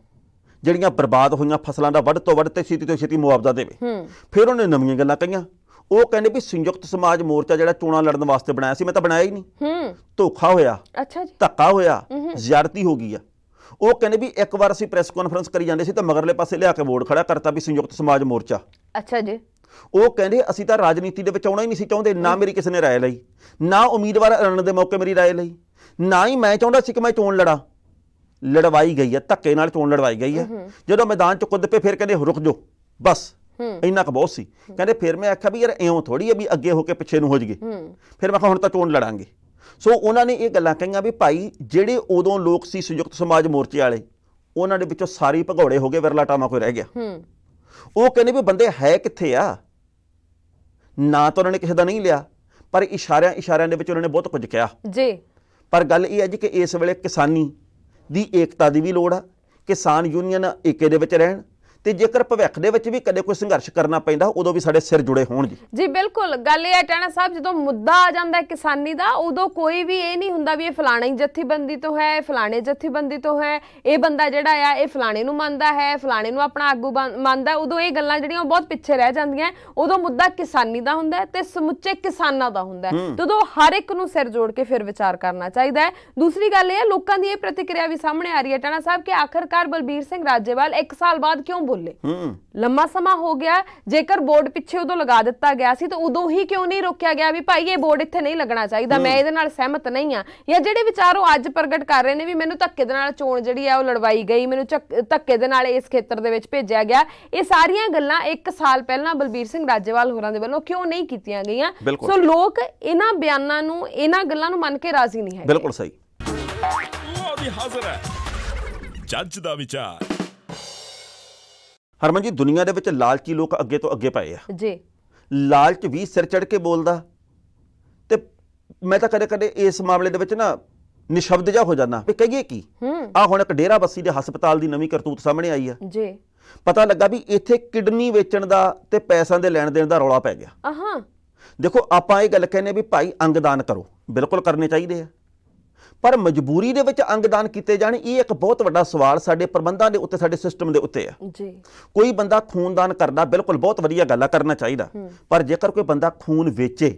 B: ਜਿਹੜੀਆਂ ਬਰਬਾਦ ਹੋਈਆਂ ਫਸਲਾਂ ਦਾ ਵੱਧ ਤੋਂ ਵੱਧ ਤੇ ਛੇਤੀ ਤੋਂ ਛੇਤੀ ਮੁਆਵਜ਼ਾ ਦੇਵੇ ਫਿਰ ਉਹਨੇ ਨਵੀਆਂ ਗੱਲਾਂ ਕਹੀਆਂ ਉਹ ਕਹਿੰਦੇ ਵੀ ਸੰਯੁਕਤ ਸਮਾਜ ਮੋਰਚਾ ਜਿਹੜਾ ਚੋਣਾਂ ਲੜਨ ਵਾਸਤੇ ਬਣਾਇਆ ਸੀ ਮੈਂ ਤਾਂ ਬਣਾਇਆ ਹੀ ਨਹੀਂ ਹੂੰ ਧੋਖਾ ਹੋਇਆ ਅੱਛਾ ਜੀ ਧੱਕਾ ਹੋਇਆ ਜ਼ਿਆਰਤੀ ਹੋ ਗਈ ਆ ਉਹ ਕਹਿੰਦੇ ਵੀ ਇੱਕ ਵਾਰ ਅਸੀਂ ਪ੍ਰੈਸ ਕਾਨਫਰੰਸ ਕਰੀ ਜਾਂਦੇ ਸੀ ਤਾਂ ਮਗਰਲੇ ਪਾਸੇ ਲਿਆ ਕੇ ਵੋਟ ਖੜਾ ਕਰਤਾ ਵੀ ਸੰਯੁਕਤ ਸਮਾਜ ਮੋਰਚਾ ਅੱਛਾ ਜੀ ਉਹ ਕਹਿੰਦੇ ਅਸੀਂ ਤਾਂ ਰਾਜਨੀਤੀ ਦੇ ਵਿੱਚ ਆਉਣਾ ਹੀ ਨਹੀਂ ਸੀ ਚਾਹੁੰਦੇ ਨਾ ਮੇਰੀ ਕਿਸੇ ਨੇ رائے ਲਈ ਨਾ ਉਮੀਦਵਾਰ ਰਣ ਦੇ ਮੌਕੇ ਮੇਰੀ رائے ਲਈ ਨਾ ਹੀ ਮੈਂ ਚਾਹੁੰਦਾ ਸੀ ਕਿ ਮੈਂ ਚੋਣ ਲੜਾਂ ਲੜਵਾਈ ਗਈ ਹੈ ਧੱਕੇ ਨਾਲ ਚੋਣ ਲੜਵਾਈ ਗਈ ਹੈ ਜਦੋਂ ਮੈਦਾਨ ਚ ਕੁੱਦ ਪਏ ਫਿਰ ਕਹਿੰਦੇ ਰੁਕ ਜਾਓ ਬਸ ਇੰਨਾ ਕ ਬਹੁਤ ਸੀ ਕਹਿੰਦੇ ਫਿਰ ਮੈਂ ਆਖਿਆ ਵੀ ਯਾਰ ਐਉਂ ਥੋੜੀ ਆ ਵੀ ਅੱਗੇ ਹੋ ਕੇ ਪਿੱਛੇ ਨੂੰ ਹੋ ਜਗੇ ਫਿਰ ਮੈਂ ਕਿਹਾ ਹੁਣ ਤਾਂ ਚੋਣ ਲੜਾਂਗੇ ਸੋ ਉਹਨਾਂ ਨੇ ਇਹ ਗੱਲਾਂ ਕਹੀਆਂ ਵੀ ਭਾਈ ਜਿਹੜੇ ਉਦੋਂ ਲੋਕ ਸੀ ਸੰਯੁਕਤ ਸਮਾਜ ਮੋਰਚੇ ਵਾਲੇ ਉਹਨਾਂ ਦੇ ਵਿੱਚੋਂ ਸਾਰੇ ਭਗੌੜੇ ਹੋ ਗਏ ਵਿਰਲਾ ਟਾਮਾ ਕੋਈ ਰਹਿ ਗਿਆ ਉਹ ਕਹਿੰਦੇ ਵੀ ਬੰਦੇ ਹੈ ਕਿੱਥੇ ਆ ਨਾ ਤਾਂ ਉਹਨਾਂ ਨੇ ਕਿਸੇ ਦਾ ਨਹੀਂ ਲਿਆ ਪਰ ਇਸ਼ਾਰਿਆਂ ਇਸ਼ਾਰਿਆਂ ਦੇ ਵਿੱਚ ਉਹਨਾਂ ਨੇ ਬਹੁਤ ਕੁਝ ਕਿਹਾ ਜੀ ਪਰ ਗੱਲ ਇਹ ਹੈ ਜੀ ਕਿ ਇਸ ਵੇਲੇ ਕਿਸਾਨੀ ਦੀ ਏਕਤਾ ਦੀ ਵੀ ਲੋੜ ਆ ਕਿਸਾਨ ਯੂਨੀਅਨ ਏਕੇ ਦੇ ਵਿੱਚ ਰਹਿਣ ਤੇ ਜੇਕਰ ਭਵਿੱਖ ਦੇ ਵਿੱਚ ਵੀ ਕਦੇ ਕੋਈ ਸੰਘਰਸ਼ ਕਰਨਾ ਪੈਂਦਾ ਉਦੋਂ ਵੀ ਸਾਡੇ ਸਿਰ ਜੁੜੇ ਹੋਣ ਜੀ
C: ਜੀ ਬਿਲਕੁਲ ਗੱਲ ਇਹ ਹੈ ਟਾਣਾ ਸਾਹਿਬ ਜਦੋਂ ਮੁੱਦਾ ਆ ਜਾਂਦਾ ਹੈ ਕਿਸਾਨੀ ਦਾ ਉਦੋਂ ਕੋਈ ਵੀ ਇਹ ਨਹੀਂ ਹੁੰਦਾ ਵੀ ਇਹ ਫਲਾਣੇ ਜਥੇਬੰਦੀ ਤੋਂ ਹੈ ਫਲਾਣੇ ਜਥੇਬੰਦੀ ਤੋਂ ਹੈ ਇਹ ਬੰਦਾ ਜਿਹੜਾ ਆ ਇਹ ਫਲਾਣੇ ਨੂੰ ਮੰਨਦਾ ਹੈ ਫਲਾਣੇ ਨੂੰ ਆਪਣਾ ਆਗੂ ਮੰਨਦਾ ਉਦੋਂ ਇਹ ਗੱਲਾਂ ਜਿਹੜੀਆਂ ਬਹੁਤ ਪਿੱਛੇ ਰਹਿ ਜਾਂਦੀਆਂ ਉਦੋਂ ਮੁੱਦਾ ਕਿਸਾਨੀ ਦਾ ਹੁੰਦਾ ਤੇ ਸਮੁੱਚੇ ਕਿਸਾਨਾਂ ਦਾ ਹੁੰਦਾ ਜਦੋਂ ਹਰ ਇੱਕ ਨੂੰ ਸਿਰ ਜੋੜ ਕੇ ਫਿਰ ਵਿਚਾਰ ਕਰਨਾ ਚਾਹੀਦਾ ਹੈ ਦੂਸਰੀ ਗੱਲ ਇਹ ਹੈ ਲੋਕਾਂ ਦੀ ਇਹ ਪ੍ਰਤੀਕਿਰਿਆ ਵੀ ਸਾਹਮਣੇ ਆ ਰਹੀ ਹੈ ਟਾਣਾ ਸਾਹਿਬ ਕਿ ਆਖਰਕਾਰ ਬਲਬੀਰ ਸਿੰਘ ਰਾਜੇਵਾਲ 1 ਸਾਲ ਬਾਅਦ ਕਿਉਂ ਖੋਲੇ ਲੰਮਾ ਸਮਾਂ ਹੋ ਗਿਆ ਜੇਕਰ ਬੋਰਡ ਪਿੱਛੇ ਉਦੋਂ ਲਗਾ ਦਿੱਤਾ ਗਿਆ ਸੀ ਤਾਂ ਉਦੋਂ ਹੀ ਕਿਉਂ ਨਹੀਂ ਰੋਕਿਆ ਗਿਆ ਵੀ ਭਾਈ ਇਹ ਬੋਰਡ ਇੱਥੇ ਨਹੀਂ ਲੱਗਣਾ ਚਾਹੀਦਾ ਮੈਂ ਇਹਦੇ ਨਾਲ ਸਹਿਮਤ ਨਹੀਂ ਆ ਜਾਂ ਜਿਹੜੇ ਵਿਚਾਰ ਉਹ ਅੱਜ ਪ੍ਰਗਟ ਕਰ ਰਹੇ ਨੇ ਵੀ ਮੈਨੂੰ ਧੱਕੇ ਦੇ ਨਾਲ ਚੋਣ ਜਿਹੜੀ ਆ ਉਹ ਲੜਵਾਈ ਗਈ ਮੈਨੂੰ ਧੱਕੇ ਦੇ ਨਾਲ ਇਸ ਖੇਤਰ ਦੇ ਵਿੱਚ ਭੇਜਿਆ ਗਿਆ ਇਹ ਸਾਰੀਆਂ ਗੱਲਾਂ 1 ਸਾਲ ਪਹਿਲਾਂ ਬਲਬੀਰ ਸਿੰਘ ਰਾਜੇਵਾਲ ਹੋਰਾਂ ਦੇ ਵੱਲੋਂ ਕਿਉਂ ਨਹੀਂ ਕੀਤੀਆਂ ਗਈਆਂ ਸੋ ਲੋਕ ਇਹਨਾਂ ਬਿਆਨਾਂ ਨੂੰ ਇਹਨਾਂ ਗੱਲਾਂ ਨੂੰ ਮੰਨ ਕੇ ਰਾਜ਼ੀ ਨਹੀਂ
B: ਹੈ ਬਿਲਕੁਲ ਸਹੀ
A: ਉਹ ਵੀ ਹਾਜ਼ਰ ਹੈ ਜੱਜ ਦਾ ਵਿਚਾਰ
B: ਹਰਮਨ ਜੀ ਦੁਨੀਆ ਦੇ ਵਿੱਚ ਲਾਲਚੀ ਲੋਕ ਅੱਗੇ ਤੋਂ ਅੱਗੇ ਪਏ ਆ ਜੀ ਲਾਲਚ ਵੀ ਸਿਰ ਚੜ ਕੇ ਬੋਲਦਾ ਤੇ ਮੈਂ ਤਾਂ ਕਦੇ-ਕਦੇ ਇਸ ਮਾਮਲੇ ਦੇ ਵਿੱਚ ਨਾ ਨਿਸ਼ਬਦ ਜਾ ਹੋ ਜਾਂਦਾ ਵੀ ਕਹੀਏ ਕੀ ਆ ਹੁਣ ਇੱਕ ਡੇਰਾ ਬੱਸੀ ਦੇ ਹਸਪਤਾਲ ਦੀ ਨਵੀਂ ਕਰਤੂਤ ਸਾਹਮਣੇ ਆਈ ਆ ਜੀ ਪਤਾ ਲੱਗਾ ਵੀ ਇੱਥੇ ਕਿਡਨੀ ਵੇਚਣ ਦਾ ਤੇ ਪੈਸਿਆਂ ਦੇ ਲੈਣ ਦੇਣ ਦਾ ਰੌਲਾ ਪੈ ਗਿਆ ਆਹਾਂ ਦੇਖੋ ਆਪਾਂ ਇਹ ਗੱਲ ਕਹਿੰਨੇ ਵੀ ਭਾਈ ਅੰਗਦਾਨ ਕਰੋ ਬਿਲਕੁਲ ਕਰਨੇ ਚਾਹੀਦੇ ਆ ਪਰ ਮਜਬੂਰੀ ਦੇ ਵਿੱਚ ਅੰਗਦਾਨ ਕੀਤੇ ਜਾਣ ਇਹ ਇੱਕ ਬਹੁਤ ਵੱਡਾ ਸਵਾਲ ਸਾਡੇ ਪ੍ਰਬੰਧਾਂ ਦੇ ਉੱਤੇ ਸਾਡੇ ਸਿਸਟਮ ਦੇ ਉੱਤੇ ਆ ਜੀ ਕੋਈ ਬੰਦਾ ਖੂਨਦਾਨ ਕਰਦਾ ਬਿਲਕੁਲ ਬਹੁਤ ਵਧੀਆ ਗੱਲ ਆ ਕਰਨਾ ਚਾਹੀਦਾ ਪਰ ਜੇਕਰ ਕੋਈ ਬੰਦਾ ਖੂਨ ਵੇਚੇ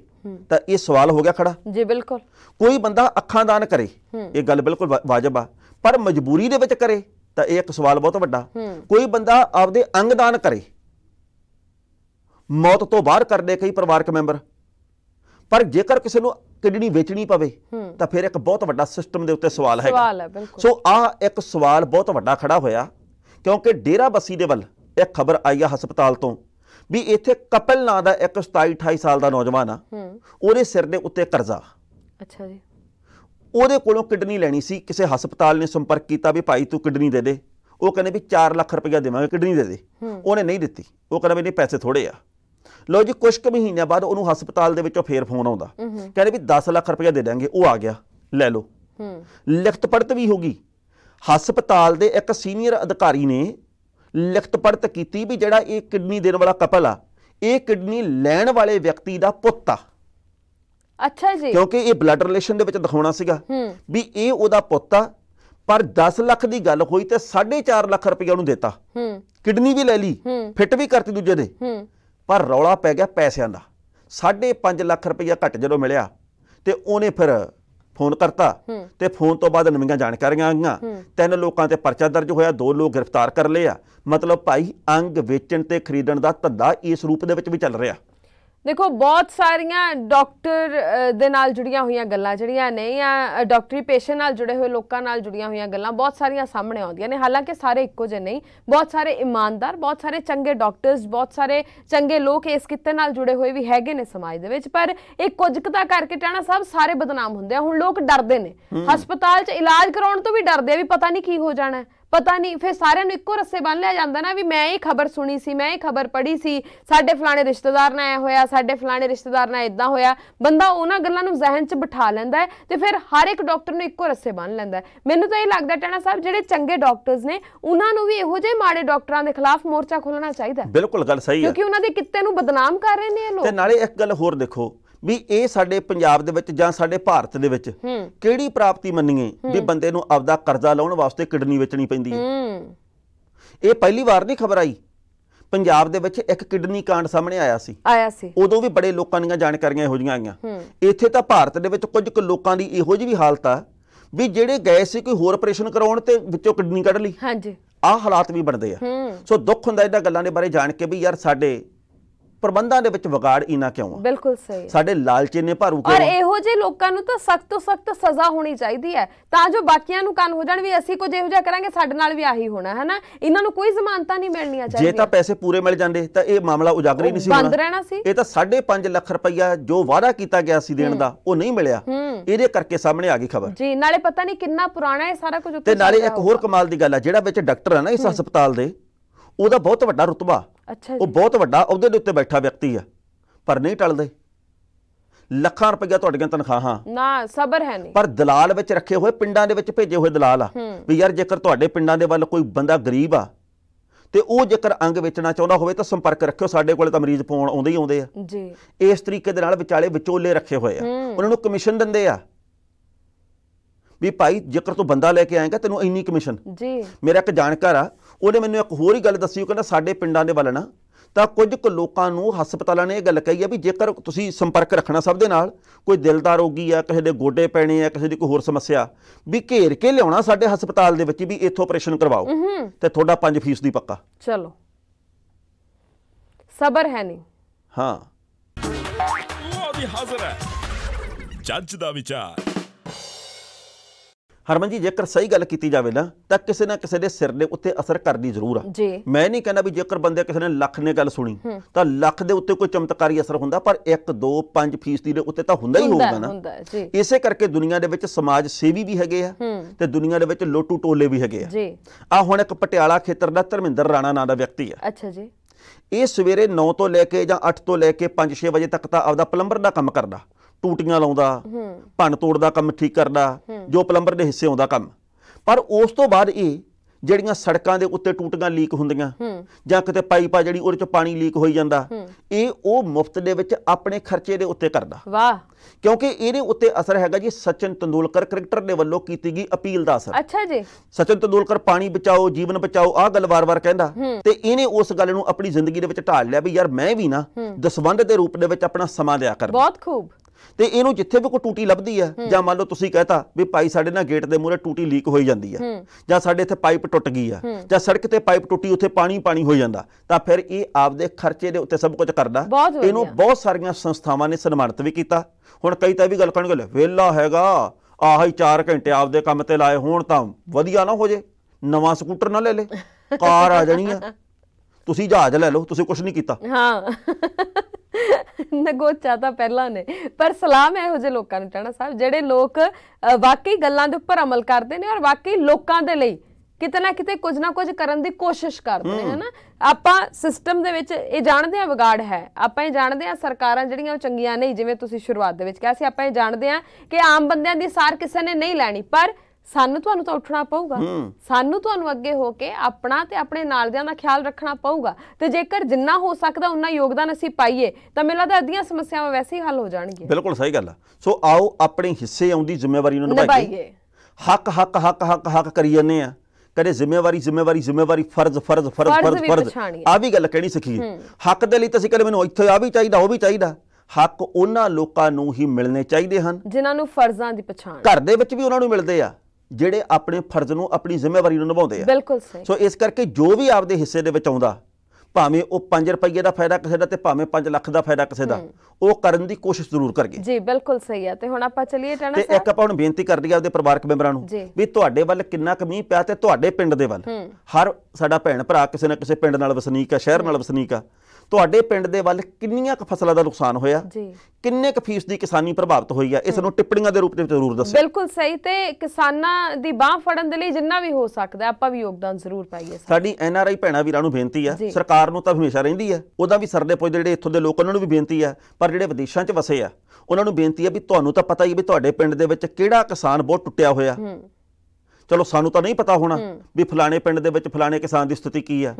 B: ਤਾਂ ਇਹ ਸਵਾਲ ਹੋ ਗਿਆ ਖੜਾ ਜੀ ਬਿਲਕੁਲ ਕੋਈ ਬੰਦਾ ਅੱਖਾਂ ਦਾਨ ਕਰੇ ਇਹ ਗੱਲ ਬਿਲਕੁਲ ਵਾਜਬ ਆ ਪਰ ਮਜਬੂਰੀ ਦੇ ਵਿੱਚ ਕਰੇ ਤਾਂ ਇਹ ਇੱਕ ਸਵਾਲ ਬਹੁਤ ਵੱਡਾ ਕੋਈ ਬੰਦਾ ਆਪਦੇ ਅੰਗ ਦਾਨ ਕਰੇ ਮੌਤ ਤੋਂ ਬਾਅਦ ਕਰਦੇ ਕਈ ਪਰਿਵਾਰਕ ਮੈਂਬਰ ਪਰ ਜੇਕਰ ਕਿਸੇ ਨੂੰ ਕਿਡਨੀ ਵੇਚਣੀ ਪਵੇ ਤਾਂ ਫਿਰ ਇੱਕ ਬਹੁਤ ਵੱਡਾ ਸਿਸਟਮ ਦੇ ਉੱਤੇ ਸਵਾਲ ਹੈਗਾ ਸਵਾਲ ਹੈ ਬਿਲਕੁਲ ਸੋ ਆ ਇੱਕ ਸਵਾਲ ਬਹੁਤ ਵੱਡਾ ਖੜਾ ਹੋਇਆ ਕਿਉਂਕਿ ਡੇਰਾ ਬਸੀ ਦੇ ਵੱਲ ਇਹ ਖਬਰ ਆਈ ਆ ਹਸਪਤਾਲ ਤੋਂ ਵੀ ਇੱਥੇ ਕਪਲ ਨਾਂ ਦਾ ਇੱਕ 27 28 ਸਾਲ ਦਾ ਨੌਜਵਾਨ ਆ ਉਹਦੇ ਸਿਰ ਦੇ ਉੱਤੇ ਕਰਜ਼ਾ ਅੱਛਾ ਜੀ ਉਹਦੇ ਕੋਲੋਂ ਕਿਡਨੀ ਲੈਣੀ ਸੀ ਕਿਸੇ ਹਸਪਤਾਲ ਨੇ ਸੰਪਰਕ ਕੀਤਾ ਵੀ ਭਾਈ ਤੂੰ ਕਿਡਨੀ ਦੇ ਦੇ ਉਹ ਕਹਿੰਦੇ ਵੀ 4 ਲੱਖ ਰੁਪਇਆ ਦੇਵਾਂਗੇ ਕਿਡਨੀ ਦੇ ਦੇ ਉਹਨੇ ਨਹੀਂ ਦਿੱਤੀ ਉਹ ਕਹਿੰਦਾ ਵੀ ਨਹੀਂ ਪੈਸੇ ਥੋੜੇ ਆ ਲੋ ਜੀ ਕੁਝ ਕੁ ਮਹੀਨਿਆਂ ਬਾਅਦ ਉਹਨੂੰ ਹਸਪਤਾਲ ਦੇ ਵਿੱਚੋਂ ਫੇਰ ਫੋਨ ਆਉਂਦਾ ਕਹਿੰਦੇ ਵੀ 10 ਲੱਖ ਰੁਪਏ ਦੇ ਦਾਂਗੇ ਉਹ ਆ ਗਿਆ ਲੈ ਲਓ ਲਿਖਤ ਪੜਤ ਵੀ ਹੋ ਗਈ ਹਸਪਤਾਲ ਦੇ ਇੱਕ ਸੀਨੀਅਰ ਅਧਿਕਾਰੀ ਨੇ ਲਿਖਤ ਪੜਤ ਕੀਤੀ ਵੀ ਜਿਹੜਾ ਇਹ ਕਿਡਨੀ ਦੇਣ ਵਾਲਾ ਕਪਲ ਆ ਇਹ ਕਿਡਨੀ ਲੈਣ ਵਾਲੇ ਵਿਅਕਤੀ ਦਾ ਪੁੱਤ ਆ
C: ਅੱਛਾ ਜੀ ਕਿਉਂਕਿ ਇਹ
B: ਬਲੱਡ ਰਿਲੇਸ਼ਨ ਦੇ ਵਿੱਚ ਦਿਖਾਉਣਾ ਸੀਗਾ ਵੀ ਇਹ ਉਹਦਾ ਪੁੱਤ ਆ ਪਰ 10 ਲੱਖ ਦੀ ਗੱਲ ਹੋਈ ਤੇ 4.5 ਲੱਖ ਰੁਪਏ ਉਹਨੂੰ ਦਿੱਤਾ ਕਿਡਨੀ ਵੀ ਲੈ ਲਈ ਫਿੱਟ ਵੀ ਕਰਤੀ ਦੂਜੇ ਦੇ ਪਰ ਰੌਲਾ ਪੈ ਗਿਆ ਪੈਸਿਆਂ ਦਾ 5.5 ਲੱਖ ਰੁਪਇਆ ਘੱਟ ਜਦੋਂ ਮਿਲਿਆ ਤੇ ਉਹਨੇ ਫਿਰ ਫੋਨ ਕਰਤਾ ਤੇ ਫੋਨ ਤੋਂ ਬਾਅਦ ਨਵੀਆਂ ਜਾਣਕਾਰੀਆਂ ਆਈਆਂ ਤਿੰਨ ਲੋਕਾਂ ਤੇ ਪਰਚਾ ਦਰਜ ਹੋਇਆ ਦੋ ਲੋਕ ਗ੍ਰਿਫਤਾਰ ਕਰ ਲਏ ਆ ਮਤਲਬ ਭਾਈ ਅੰਗ ਵੇਚਣ ਤੇ ਖਰੀਦਣ ਦਾ ਧੰਦਾ ਇਸ ਰੂਪ ਦੇ ਵਿੱਚ ਵੀ ਚੱਲ ਰਿਹਾ ਦੇਖੋ
C: ਬਹੁਤ ਸਾਰੀਆਂ ਡਾਕਟਰ ਦੇ ਨਾਲ ਜੁੜੀਆਂ ਹੋਈਆਂ ਗੱਲਾਂ ਜਿਹੜੀਆਂ ਨੇ ਆ ਡਾਕਟਰੀ ਪੇਸ਼ੇ ਨਾਲ ਜੁੜੇ ਹੋਏ ਲੋਕਾਂ ਨਾਲ ਜੁੜੀਆਂ ਹੋਈਆਂ ਗੱਲਾਂ ਬਹੁਤ ਸਾਰੀਆਂ ਸਾਹਮਣੇ ਆਉਂਦੀਆਂ ਨੇ ਹਾਲਾਂਕਿ ਸਾਰੇ ਇੱਕੋ ਜਿਹੇ ਨਹੀਂ ਬਹੁਤ ਸਾਰੇ ਇਮਾਨਦਾਰ ਬਹੁਤ ਸਾਰੇ ਚੰਗੇ ਡਾਕਟਰਸ ਬਹੁਤ ਸਾਰੇ ਚੰਗੇ ਲੋਕ ਇਸ ਕਿੱਤੇ ਨਾਲ ਜੁੜੇ ਹੋਏ ਵੀ ਹੈਗੇ ਨੇ ਸਮਾਜ ਦੇ ਵਿੱਚ ਪਰ ਇਹ ਕੁਝ ਤਾਂ ਕਰਕੇ ਟਾਣਾ ਸਭ ਸਾਰੇ ਬਦਨਾਮ ਹੁੰਦੇ ਆ ਹੁਣ ਲੋਕ ਡਰਦੇ ਨੇ ਹਸਪਤਾਲ 'ਚ ਇਲਾਜ ਕਰਾਉਣ ਤੋਂ ਵੀ ਡਰਦੇ ਆ ਵੀ ਪਤਾ ਨਹੀਂ ਕੀ ਹੋ ਜਾਣਾ ਪਤਾ ਨਹੀਂ ਫਿਰ ਸਾਰਿਆਂ ਨੂੰ ਇੱਕੋ ਰਸੇ ਬੰਨ ਲਿਆ ਜਾਂਦਾ ਨਾ ਵੀ ਮੈਂ ਇਹ ਖਬਰ ਸੁਣੀ ਸੀ ਮੈਂ ਇਹ ਖਬਰ ਪੜ੍ਹੀ ਸੀ ਸਾਡੇ ਫਲਾਣੇ ਰਿਸ਼ਤੇਦਾਰ ਨਾਲ ਆਇਆ ਹੋਇਆ ਸਾਡੇ ਫਲਾਣੇ ਰਿਸ਼ਤੇਦਾਰ ਨਾਲ ਇਦਾਂ ਹੋਇਆ ਬੰਦਾ ਉਹਨਾਂ ਗੱਲਾਂ ਨੂੰ ਜ਼ਿਹਨ 'ਚ ਬਿਠਾ ਲੈਂਦਾ ਤੇ ਫਿਰ ਹਰ ਇੱਕ ਡਾਕਟਰ ਨੂੰ ਇੱਕੋ ਰਸੇ ਬੰਨ ਲੈਂਦਾ ਮੈਨੂੰ ਤਾਂ ਇਹ ਲੱਗਦਾ ਟਾਣਾ ਸਾਹਿਬ ਜਿਹੜੇ ਚੰਗੇ ਡਾਕਟਰਸ ਨੇ ਉਹਨਾਂ ਨੂੰ ਵੀ ਇਹੋ ਜਿਹੇ ਮਾੜੇ ਡਾਕਟਰਾਂ ਦੇ ਖਿਲਾਫ ਮੋਰਚਾ ਖੋਲਣਾ ਚਾਹੀਦਾ
B: ਬਿਲਕੁਲ ਗੱਲ ਸਹੀ ਹੈ ਕਿਉਂਕਿ
C: ਉਹਨਾਂ ਦੇ ਕਿੱਤੇ ਨੂੰ ਬਦਨਾਮ ਕਰ ਰਹੇ ਨੇ ਇਹ ਲੋਕ ਤੇ
B: ਨਾਲੇ ਇੱਕ ਗੱਲ ਹੋਰ ਦੇਖੋ ਵੀ ਇਹ ਸਾਡੇ ਪੰਜਾਬ ਦੇ ਵਿੱਚ ਜਾਂ ਸਾਡੇ ਭਾਰਤ ਦੇ ਵਿੱਚ ਕਿਹੜੀ ਪ੍ਰਾਪਤੀ ਮੰਨੀਏ ਵੀ ਬੰਦੇ ਨੂੰ ਆਪਦਾ ਕਰਜ਼ਾ ਲਾਉਣ ਵਾਸਤੇ ਕਿਡਨੀ ਵੇਚਣੀ ਪੈਂਦੀ ਹੈ ਇਹ ਪਹਿਲੀ ਵਾਰ ਨਹੀਂ ਖਬਰ ਆਈ ਪੰਜਾਬ ਦੇ ਵਿੱਚ ਇੱਕ ਕਿਡਨੀ ਕਾਂਡ ਸਾਹਮਣੇ ਆਇਆ ਸੀ ਆਇਆ ਸੀ ਉਦੋਂ ਵੀ ਬੜੇ ਲੋਕਾਂ ਦੀਆਂ ਜਾਣਕਾਰੀਆਂ ਇਹੋ ਜੀਆਂ ਆਈਆਂ ਇੱਥੇ ਤਾਂ ਭਾਰਤ ਦੇ ਵਿੱਚ ਕੁਝ ਕੁ ਲੋਕਾਂ ਦੀ ਇਹੋ ਜਿਹੀ ਵੀ ਹਾਲਤ ਆ ਵੀ ਜਿਹੜੇ ਗਏ ਸੀ ਕੋਈ ਹੋਰ ਆਪਰੇਸ਼ਨ ਕਰਾਉਣ ਤੇ ਵਿੱਚੋਂ ਕਿਡਨੀ ਕੱਢ ਲਈ ਹਾਂਜੀ ਆਹ ਹਾਲਾਤ ਵੀ ਬਣਦੇ ਆ ਸੋ ਦੁੱਖ ਹੁੰਦਾ ਇਹਨਾਂ ਗੱਲਾਂ ਦੇ ਬਾਰੇ ਜਾਣ ਕੇ ਵੀ ਯਾਰ ਸਾਡੇ ਪ੍ਰਬੰਧਾਂ ਦੇ ਵਿੱਚ ਵਿਗਾੜ ਇਨਾ ਕਿਉਂ ਆ
C: ਬਿਲਕੁਲ ਸਹੀ ਸਾਡੇ
B: ਲਾਲਚੇ ਨੇ ਭਰੂ ਕਿਉਂ ਔਰ
C: ਇਹੋ ਜਿਹੇ ਲੋਕਾਂ ਨੂੰ ਤਾਂ ਸਖਤ ਤੋਂ ਸਖਤ ਸਜ਼ਾ ਹੋਣੀ ਚਾਹੀਦੀ ਹੈ ਤਾਂ ਜੋ ਬਾਕੀਆਂ ਨੂੰ ਕੰਨ ਹੋ ਜਾਣ ਵੀ ਅਸੀਂ ਕੁਝ ਇਹੋ ਜਿਹਾ ਕਰਾਂਗੇ ਸਾਡੇ ਨਾਲ ਵੀ ਆਹੀ ਹੋਣਾ ਹੈ ਨਾ ਇਹਨਾਂ ਨੂੰ ਕੋਈ ਜ਼ਮਾਨਤਾਂ ਨਹੀਂ ਮਿਲਣੀਆਂ ਚਾਹੀਦੀਆਂ ਜੇ ਤਾਂ
B: ਪੈਸੇ ਪੂਰੇ ਮਿਲ ਜਾਂਦੇ ਤਾਂ ਇਹ ਮਾਮਲਾ ਉਜਾਗਰ ਹੀ ਨਹੀਂ ਸੀ ਹੋਣਾ ਬੰਦ ਰਹਿਣਾ ਸੀ ਇਹ ਤਾਂ 5.5 ਲੱਖ ਰੁਪਈਆ ਜੋ ਵਾਅਦਾ ਕੀਤਾ ਗਿਆ ਸੀ ਦੇਣ ਦਾ ਉਹ ਨਹੀਂ ਮਿਲਿਆ ਇਹਦੇ ਕਰਕੇ ਸਾਹਮਣੇ ਆ ਗਈ ਖਬਰ
C: ਜੀ ਨਾਲੇ ਪਤਾ ਨਹੀਂ ਕਿੰਨਾ ਪੁਰਾਣਾ ਹੈ ਸਾਰਾ ਕੁਝ ਤੇ ਨਾਲੇ ਇੱਕ ਹੋਰ
B: ਕਮਾਲ ਦੀ ਗੱਲ ਆ ਜਿਹੜਾ ਵਿੱਚ ਡਾਕਟਰ ਹੈ ਨਾ ਇਸ ਹਸਪਤਾਲ ਦੇ ਉਹਦਾ ਬਹੁਤ ਵੱਡਾ ਰਤਬਾ ਅੱਛਾ ਉਹ ਬਹੁਤ ਵੱਡਾ ਉਹਦੇ ਦੇ ਉੱਤੇ ਬੈਠਾ ਵਿਅਕਤੀ ਆ ਪਰ ਨਹੀਂ ਟਲਦੇ ਲੱਖਾਂ ਰੁਪਈਆ ਤੁਹਾਡੀਆਂ ਤਨਖਾਹਾਂ
C: ਨਾ ਸਬਰ ਹੈ ਨਹੀਂ
B: ਪਰ ਦਲਾਲ ਵਿੱਚ ਰੱਖੇ ਹੋਏ ਪਿੰਡਾਂ ਦੇ ਵਿੱਚ ਭੇਜੇ ਹੋਏ ਦਲਾਲ ਆ ਵੀ ਯਾਰ ਜੇਕਰ ਤੁਹਾਡੇ ਪਿੰਡਾਂ ਦੇ ਵੱਲ ਕੋਈ ਬੰਦਾ ਗਰੀਬ ਆ ਤੇ ਉਹ ਜੇਕਰ ਅੰਗ ਵੇਚਣਾ ਚਾਹੁੰਦਾ ਹੋਵੇ ਤਾਂ ਸੰਪਰਕ ਰੱਖਿਓ ਸਾਡੇ ਕੋਲੇ ਤਾਂ ਮਰੀਜ਼ ਫੋਨ ਆਉਂਦੇ ਹੀ ਆਉਂਦੇ ਆ ਜੀ ਇਸ ਤਰੀਕੇ ਦੇ ਨਾਲ ਵਿਚਾਲੇ ਵਿਚੋਲੇ ਰੱਖੇ ਹੋਏ ਆ ਉਹਨਾਂ ਨੂੰ ਕਮਿਸ਼ਨ ਦਿੰਦੇ ਆ ਵੀ ਭਾਈ ਜੇਕਰ ਤੂੰ ਬੰਦਾ ਲੈ ਕੇ ਆਏਗਾ ਤੈਨੂੰ ਇੰਨੀ ਕਮਿਸ਼ਨ ਜੀ ਮੇਰਾ ਇੱਕ ਜਾਣਕਾਰ ਆ ਉਹਨੇ ਮੈਨੂੰ ਇੱਕ ਹੋਰ ਹੀ ਗੱਲ ਦੱਸੀ ਉਹ ਕਹਿੰਦਾ ਸਾਡੇ ਪਿੰਡਾਂ ਦੇ ਵੱਲ ਨਾ ਤਾਂ ਕੁਝ ਕੁ ਲੋਕਾਂ ਨੂੰ ਹਸਪਤਾਲਾਂ ਨੇ ਇਹ ਗੱਲ ਕਹੀ ਆ ਵੀ ਜੇਕਰ ਤੁਸੀਂ ਸੰਪਰਕ ਰੱਖਣਾ ਸਭ ਦੇ ਨਾਲ ਕੋਈ ਦਿਲ ਦਾ ਰੋਗੀ ਆ ਕਿਸੇ ਦੇ ਗੋਡੇ ਪੈਣੇ ਆ ਕਿਸੇ ਦੀ ਕੋਈ ਹੋਰ ਸਮੱਸਿਆ ਵੀ ਘੇਰ ਕੇ ਲਿਆਉਣਾ ਸਾਡੇ ਹਸਪਤਾਲ ਦੇ ਵਿੱਚ ਵੀ ਇੱਥੋਂ ਆਪਰੇਸ਼ਨ ਕਰਵਾਓ ਤੇ ਤੁਹਾਡਾ 5% ਦੀ ਪੱਕਾ
C: ਚਲੋ ਸਬਰ ਹੈ ਨਹੀਂ
B: ਹਾਂ
A: ਉਹ ਵੀ ਹਾਜ਼ਰ ਹੈ ਜੱਜ ਦਾ ਵਿਚਾਰ
B: ਹਰਮਨ ਜੀ ਜੇਕਰ ਸਹੀ ਗੱਲ ਕੀਤੀ ਜਾਵੇ ਨਾ ਤਾਂ ਕਿਸੇ ਨਾ ਕਿਸੇ ਦੇ ਸਿਰ ਦੇ ਉੱਤੇ ਅਸਰ ਕਰਦੀ ਜ਼ਰੂਰ ਆ ਮੈਂ ਨਹੀਂ ਕਹਿੰਦਾ ਵੀ ਜੇਕਰ ਬੰਦੇ ਕਿਸੇ ਨੇ ਲੱਖ ਨੇ ਗੱਲ ਸੁਣੀ ਤਾਂ ਲੱਖ ਦੇ ਉੱਤੇ ਕੋਈ ਚਮਤਕਾਰੀ ਅਸਰ ਹੁੰਦਾ ਪਰ 1 2 5 ਫੀਸਦੀ ਦੇ ਉੱਤੇ ਤਾਂ ਹੁੰਦਾ ਹੀ ਹੋਊਗਾ ਨਾ ਇਸੇ ਕਰਕੇ ਦੁਨੀਆ ਦੇ ਵਿੱਚ ਸਮਾਜ ਸੇਵੀ ਵੀ ਹੈਗੇ ਆ ਤੇ ਦੁਨੀਆ ਦੇ ਵਿੱਚ ਲੋਟੂ ਟੋਲੇ ਵੀ ਹੈਗੇ ਆ ਆ ਹੁਣ ਇੱਕ ਪਟਿਆਲਾ ਖੇਤਰ ਦਾ ਧਰਮਿੰਦਰ ਰਾਣਾ ਨਾਂ ਦਾ ਵਿਅਕਤੀ ਆ ਅੱਛਾ ਜੀ ਇਹ ਸਵੇਰੇ 9 ਤੋਂ ਲੈ ਕੇ ਜਾਂ 8 ਤੋਂ ਲੈ ਕੇ 5-6 ਵਜੇ ਤੱਕ ਤਾਂ ਆਪਦਾ ਪਲੰਬਰ ਦਾ ਕੰਮ ਕਰਦਾ ਟੂਟੀਆਂ ਲਾਉਂਦਾ ਭੰਨ ਤੋੜ ਦਾ ਕੰਮ ਠੀਕ ਕਰਦਾ ਜੋ ਪਲੰਬਰ ਦੇ ਹਿੱਸੇ ਆਉਂਦਾ ਕੰਮ ਪਰ ਉਸ ਤੋਂ ਬਾਅਦ ਇਹ ਜਿਹੜੀਆਂ ਸੜਕਾਂ ਦੇ ਉੱਤੇ ਟੂਟੀਆਂ ਲੀਕ ਹੁੰਦੀਆਂ ਜਾਂ ਕਿਤੇ ਪਾਈਪ ਆ ਜਿਹੜੀ ਉਹਦੇ ਚ ਪਾਣੀ ਲੀਕ ਹੋਈ ਜਾਂਦਾ ਇਹ ਉਹ ਮੁਫਤ ਦੇ ਵਿੱਚ ਆਪਣੇ ਖਰਚੇ ਦੇ ਉੱਤੇ ਕਰਦਾ ਵਾਹ ਕਿਉਂਕਿ ਇਹਦੇ ਉੱਤੇ ਅਸਰ ਹੈਗਾ ਜੀ ਸਚਿਨ ਤੰਦੂਲਕਰ ਕ੍ਰਿਕਟਰ ਦੇ ਵੱਲੋਂ ਕੀਤੀ ਗਈ ਅਪੀਲ ਦਾ ਅਸਰ ਅੱਛਾ ਜੀ ਸਚਿਨ ਤੰਦੂਲਕਰ ਪਾਣੀ ਬਚਾਓ ਜੀਵਨ ਬਚਾਓ ਆਹ ਗੱਲ ਵਾਰ-ਵਾਰ ਕਹਿੰਦਾ ਤੇ ਇਹਨੇ ਉਸ ਗੱਲ ਨੂੰ ਆਪਣੀ ਜ਼ਿੰਦਗੀ ਦੇ ਵਿੱਚ ਢਾਲ ਲਿਆ ਵੀ ਯਾਰ ਮੈਂ ਵੀ ਨਾ ਦਸਵੰਦ ਦੇ ਰੂਪ ਦੇ ਵਿੱਚ ਆਪਣਾ ਸਮਾਂ ਦਿਆ ਕਰਾਂ ਬਹੁਤ ਖੂਬ ਤੇ ਇਹਨੂੰ ਜਿੱਥੇ ਵੀ ਕੋਈ ਟੂਟੀ ਲੱਭਦੀ ਆ ਜਾਂ ਮੰਨ ਲਓ ਤੁਸੀਂ ਕਹਤਾ ਵੀ ਭਾਈ ਸਾਡੇ ਨਾਲ ਗੇਟ ਦੇ ਮੂਹਰੇ ਟੂਟੀ ਲੀਕ ਹੋਈ ਜਾਂਦੀ ਆ ਜਾਂ ਸਾਡੇ ਇੱਥੇ ਪਾਈਪ ਟੁੱਟ ਗਈ ਆ ਜਾਂ ਸੜਕ ਤੇ ਪਾਈਪ ਟੁੱਟੀ ਉੱਥੇ ਪਾਣੀ ਪਾਣੀ ਹੋ ਜਾਂਦਾ ਤਾਂ ਫਿਰ ਇਹ ਆਪਦੇ ਖਰਚੇ ਦੇ ਉੱਤੇ ਸਭ ਕੁਝ ਕਰਦਾ ਇਹਨੂੰ ਬਹੁਤ ਸਾਰੀਆਂ ਸੰਸਥਾਵਾਂ ਨੇ ਸਨਮਾਨਿਤ ਵੀ ਕੀਤਾ ਹੁਣ ਕਈ ਤਾਂ ਵੀ ਗੱਲ ਕਰਨਗੇ ਵੇਲਾ ਹੈਗਾ ਆਹੀ 4 ਘੰਟੇ ਆਪਦੇ ਕੰਮ ਤੇ ਲਾਏ ਹੋਣ ਤਾਂ ਵਧੀਆ ਨਾ ਹੋ ਜੇ ਨਵਾਂ ਸਕੂਟਰ ਨਾ ਲੈ ਲੈ ਕਾਰ ਆ ਜਾਣੀ ਆ ਤੁਸੀਂ ਜਹਾਜ਼ ਲੈ ਲਓ ਤੁਸੀਂ ਕੁਝ ਨਹੀਂ ਕੀਤਾ
C: ਹਾਂ ਨਗੋਚਾ ਤਾਂ ਪਹਿਲਾਂ ਨੇ ਪਰ ਸਲਾਮ ਇਹੋ ਜਿਹੇ ਲੋਕਾਂ ਨੂੰ ਟਾਣਾ ਸਾਹਿਬ ਜਿਹੜੇ ਲੋਕ ਵਾਕਈ ਗੱਲਾਂ ਦੇ ਉੱਪਰ ਅਮਲ ਕਰਦੇ ਨੇ ਔਰ ਵਾਕਈ ਲੋਕਾਂ ਦੇ ਲਈ ਕਿਤੇ ਨਾ ਕਿਤੇ ਕੁਝ ਨਾ ਕੁਝ ਕਰਨ ਦੀ ਕੋਸ਼ਿਸ਼ ਕਰਦੇ ਨੇ ਹਨਾ ਆਪਾਂ ਸਿਸਟਮ ਦੇ ਵਿੱਚ ਇਹ ਜਾਣਦੇ ਆ ਵਿਗਾੜ ਹੈ ਆਪਾਂ ਇਹ ਜਾਣਦੇ ਆ ਸਰਕਾਰਾਂ ਜਿਹੜੀਆਂ ਉਹ ਚੰਗੀਆਂ ਨਹੀਂ ਜਿਵੇਂ ਤੁਸੀਂ ਸ਼ੁਰੂਆਤ ਦੇ ਵਿੱਚ ਕਿਹਾ ਸੀ ਆਪਾਂ ਇਹ ਜਾਣਦੇ ਆ ਕਿ ਆਮ ਬੰਦਿਆਂ ਦੀ ਸਾਰ ਕਿਸੇ ਨੇ ਨਹੀਂ ਲੈਣੀ ਪਰ ਸਾਨੂੰ ਤੁਹਾਨੂੰ ਤਾਂ ਉੱਠਣਾ ਪਊਗਾ ਸਾਨੂੰ ਤੁਹਾਨੂੰ ਅੱਗੇ ਹੋ ਕੇ ਆਪਣਾ ਤੇ ਆਪਣੇ ਨਾਲਦਿਆਂ ਦਾ ਖਿਆਲ ਰੱਖਣਾ ਪਊਗਾ ਤੇ ਜੇਕਰ ਜਿੰਨਾ ਹੋ ਸਕਦਾ ਉਨਾ ਯੋਗਦਾਨ ਅਸੀਂ ਪਾਈਏ ਤਾਂ ਮੈਨੂੰ ਲੱਗਦਾ ਅਧੀਆਂ ਸਮੱਸਿਆਵਾਂ ਵੈਸੇ ਹੀ ਹੱਲ ਹੋ ਜਾਣਗੀਆਂ
B: ਬਿਲਕੁਲ ਸਹੀ ਗੱਲ ਆ ਸੋ ਆਓ ਆਪਣੇ ਹਿੱਸੇ ਆਉਂਦੀ ਜ਼ਿੰਮੇਵਾਰੀ ਨੂੰ ਨਿਭਾਈਏ ਹੱਕ ਹੱਕ ਹੱਕ ਹੱਕ ਹੱਕ ਕਰੀ ਜਾਂਦੇ ਆ ਕਦੇ ਜ਼ਿੰਮੇਵਾਰੀ ਜ਼ਿੰਮੇਵਾਰੀ ਜ਼ਿੰਮੇਵਾਰੀ ਫਰਜ਼ ਫਰਜ਼ ਫਰਜ਼ ਫਰਜ਼ ਫਰਜ਼ ਆ ਵੀ ਗੱਲ ਕਿਹੜੀ ਸਿੱਖੀਏ ਹੱਕ ਦੇ ਲਈ ਤਾਂ ਅਸੀਂ ਕਦੇ ਮੈਨੂੰ ਇੱਥੇ ਆ ਵੀ ਚਾਹੀਦਾ ਉਹ ਵੀ ਚਾਹੀਦਾ ਹੱਕ ਉਹਨਾਂ ਲੋਕਾਂ ਨੂੰ ਹੀ ਮਿਲਣੇ ਚਾਹੀਦੇ ਹਨ
C: ਜਿਨ੍ਹਾਂ ਨੂੰ ਫਰਜ਼ਾਂ ਦੀ ਪਛਾਣ ਘਰ
B: ਦੇ ਵਿੱਚ ਵੀ ਉਹਨਾਂ ਨੂੰ ਮਿਲਦੇ ਆ ਜਿਹੜੇ ਆਪਣੇ ਫਰਜ਼ ਨੂੰ ਆਪਣੀ ਜ਼ਿੰਮੇਵਾਰੀ ਨੂੰ ਨਿਭਾਉਂਦੇ ਆ
C: ਬਿਲਕੁਲ ਸਹੀ ਸੋ
B: ਇਸ ਕਰਕੇ ਜੋ ਵੀ ਆਪਦੇ ਹਿੱਸੇ ਦੇ ਵਿੱਚ ਆਉਂਦਾ ਭਾਵੇਂ ਉਹ 5 ਰੁਪਏ ਦਾ ਫਾਇਦਾ ਕਿਸੇ ਦਾ ਤੇ ਭਾਵੇਂ 5 ਲੱਖ ਦਾ ਫਾਇਦਾ ਕਿਸੇ ਦਾ ਉਹ ਕਰਨ ਦੀ ਕੋਸ਼ਿਸ਼ ਜ਼ਰੂਰ ਕਰਗੇ
C: ਜੀ ਬਿਲਕੁਲ ਸਹੀ ਆ ਤੇ ਹੁਣ ਆਪਾਂ ਚੱਲੀਏ ਟਾਣਾ ਸਾਹਿਬ ਤੇ ਇੱਕ
B: ਆਪਾਂ ਹੁਣ ਬੇਨਤੀ ਕਰਦੀ ਆ ਆਪਦੇ ਪਰਿਵਾਰਕ ਮੈਂਬਰਾਂ ਨੂੰ ਵੀ ਤੁਹਾਡੇ ਵੱਲ ਕਿੰਨਾ ਕਮੀ ਪਿਆ ਤੇ ਤੁਹਾਡੇ ਪਿੰਡ ਦੇ ਵੱਲ ਹਰ ਸਾਡਾ ਭੈਣ ਭਰਾ ਕਿਸੇ ਨਾ ਕਿਸੇ ਪਿੰਡ ਨਾਲ ਵਸਨੀਕ ਆ ਸ਼ਹਿਰ ਨਾਲ ਵਸਨੀਕ ਆ ਤੁਹਾਡੇ ਪਿੰਡ ਦੇ ਵੱਲ ਕਿੰਨੀਆਂ ਕੁ ਫਸਲਾਂ ਦਾ ਨੁਕਸਾਨ ਹੋਇਆ ਜੀ ਕਿੰਨੇ ਕੁ ਫੀਸਦੀ ਕਿਸਾਨੀ ਪ੍ਰਭਾਵਿਤ ਹੋਈ ਆ ਇਸ ਨੂੰ ਟਿੱਪਣੀਆਂ ਦੇ ਰੂਪ ਦੇ ਵਿੱਚ ਜ਼ਰੂਰ ਦੱਸੋ ਬਿਲਕੁਲ
C: ਸਹੀ ਤੇ ਕਿਸਾਨਾਂ ਦੀ ਬਾਹ ਫੜਨ ਦੇ ਲਈ ਜਿੰਨਾ ਵੀ ਹੋ ਸਕਦਾ ਆਪਾਂ ਵੀ ਯੋਗਦਾਨ ਜ਼ਰੂਰ ਪਾਈਏ
B: ਸਾਡੀ ਐਨ ਆਰ ਆਈ ਭੈਣਾ ਵੀਰਾਂ ਨੂੰ ਬੇਨਤੀ ਆ ਸਰਕਾਰ ਨੂੰ ਤਾਂ ਹਮੇਸ਼ਾ ਰਹਿੰਦੀ ਆ ਉਹਦਾ ਵੀ ਸਰਦੇ ਪੁੱਜ ਜਿਹੜੇ ਇੱਥੋਂ ਦੇ ਲੋਕ ਉਹਨਾਂ ਨੂੰ ਵੀ ਬੇਨਤੀ ਆ ਪਰ ਜਿਹੜੇ ਵਿਦੇਸ਼ਾਂ 'ਚ ਵਸੇ ਆ ਉਹਨਾਂ ਨੂੰ ਬੇਨਤੀ ਆ ਵੀ ਤੁਹਾਨੂੰ ਤਾਂ ਪਤਾ ਹੀ ਵੀ ਤੁਹਾਡੇ ਪਿੰਡ ਦੇ ਵਿੱਚ ਕਿਹੜਾ ਕਿਸਾਨ ਬਹੁਤ ਟੁੱਟਿਆ ਹੋਇਆ ਚਲੋ ਸਾਨੂੰ ਤਾਂ ਨਹੀਂ ਪਤਾ ਹੋਣਾ ਵੀ ਫਲਾਣੇ ਪਿੰਡ ਦੇ ਵਿੱਚ ਫਲਾਣੇ ਕਿਸਾਨ ਦੀ ਸਥਿਤੀ ਕੀ ਆ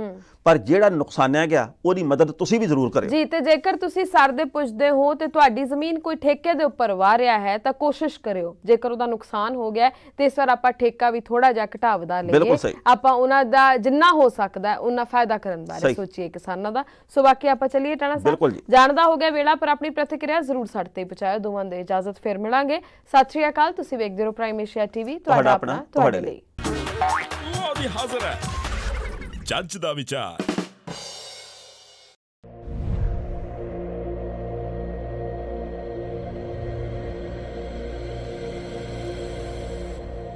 B: ਪਰ ਜਿਹੜਾ ਨੁਕਸਾਨਿਆ ਗਿਆ ਉਹਦੀ ਮਦਦ ਤੁਸੀਂ ਵੀ ਜ਼ਰੂਰ ਕਰਿਓ ਜੀ
C: ਤੇ ਜੇਕਰ ਤੁਸੀਂ ਸਰ ਦੇ ਪੁੱਛਦੇ ਹੋ ਤੇ ਤੁਹਾਡੀ ਜ਼ਮੀਨ ਕੋਈ ਠੇਕੇ ਦੇ ਉੱਪਰ ਵਾ ਰਿਹਾ ਹੈ ਤਾਂ ਕੋਸ਼ਿਸ਼ ਕਰਿਓ ਜੇਕਰ ਉਹਦਾ ਨੁਕਸਾਨ ਹੋ ਗਿਆ ਤੇ ਇਸ ਵਾਰ ਆਪਾਂ ਠੇਕਾ ਵੀ ਥੋੜਾ ਜਿਹਾ ਘਟਾਵਦਾ ਲਈਏ ਆਪਾਂ ਉਹਨਾਂ ਦਾ ਜਿੰਨਾ ਹੋ ਸਕਦਾ ਉਹਨਾਂ ਫਾਇਦਾ ਕਰਨ ਬਾਰੇ ਸੋਚੀਏ ਕਿਸਾਨਾਂ ਦਾ ਸੋ ਬਾਕੀ ਆਪਾਂ ਚੱਲੀਏ ਟਾਣਾ ਸਾਹਿਬ ਜਾਣਦਾ ਹੋ ਗਿਆ ਵੇਲਾ ਪਰ ਆਪਣੀ ਪ੍ਰਤੀਕਿਰਿਆ ਜ਼ਰੂਰ ਸਾਡੇ ਤੇ ਪਹੁੰਚਾਓ ਦੋਵਾਂ ਦੇ ਇਜਾਜ਼ਤ ਫੇਰ ਮਿਲਾਂਗੇ ਸਤਿ ਸ਼੍ਰੀ ਅਕਾਲ ਤੁਸੀਂ ਵੇਖਦੇ ਰਹੋ ਪ੍ਰਾਈਮ ਏਸ਼ੀਆ ਟੀਵੀ ਤੁਹਾਡਾ ਆਪਣਾ
A: ਤੁਹਾਡਾ ਲਈ ਉਹ ਦੀ ਹਾਜ਼ਰ ਹੈ ਜੱਜ ਦਾ ਵਿਚਾਰ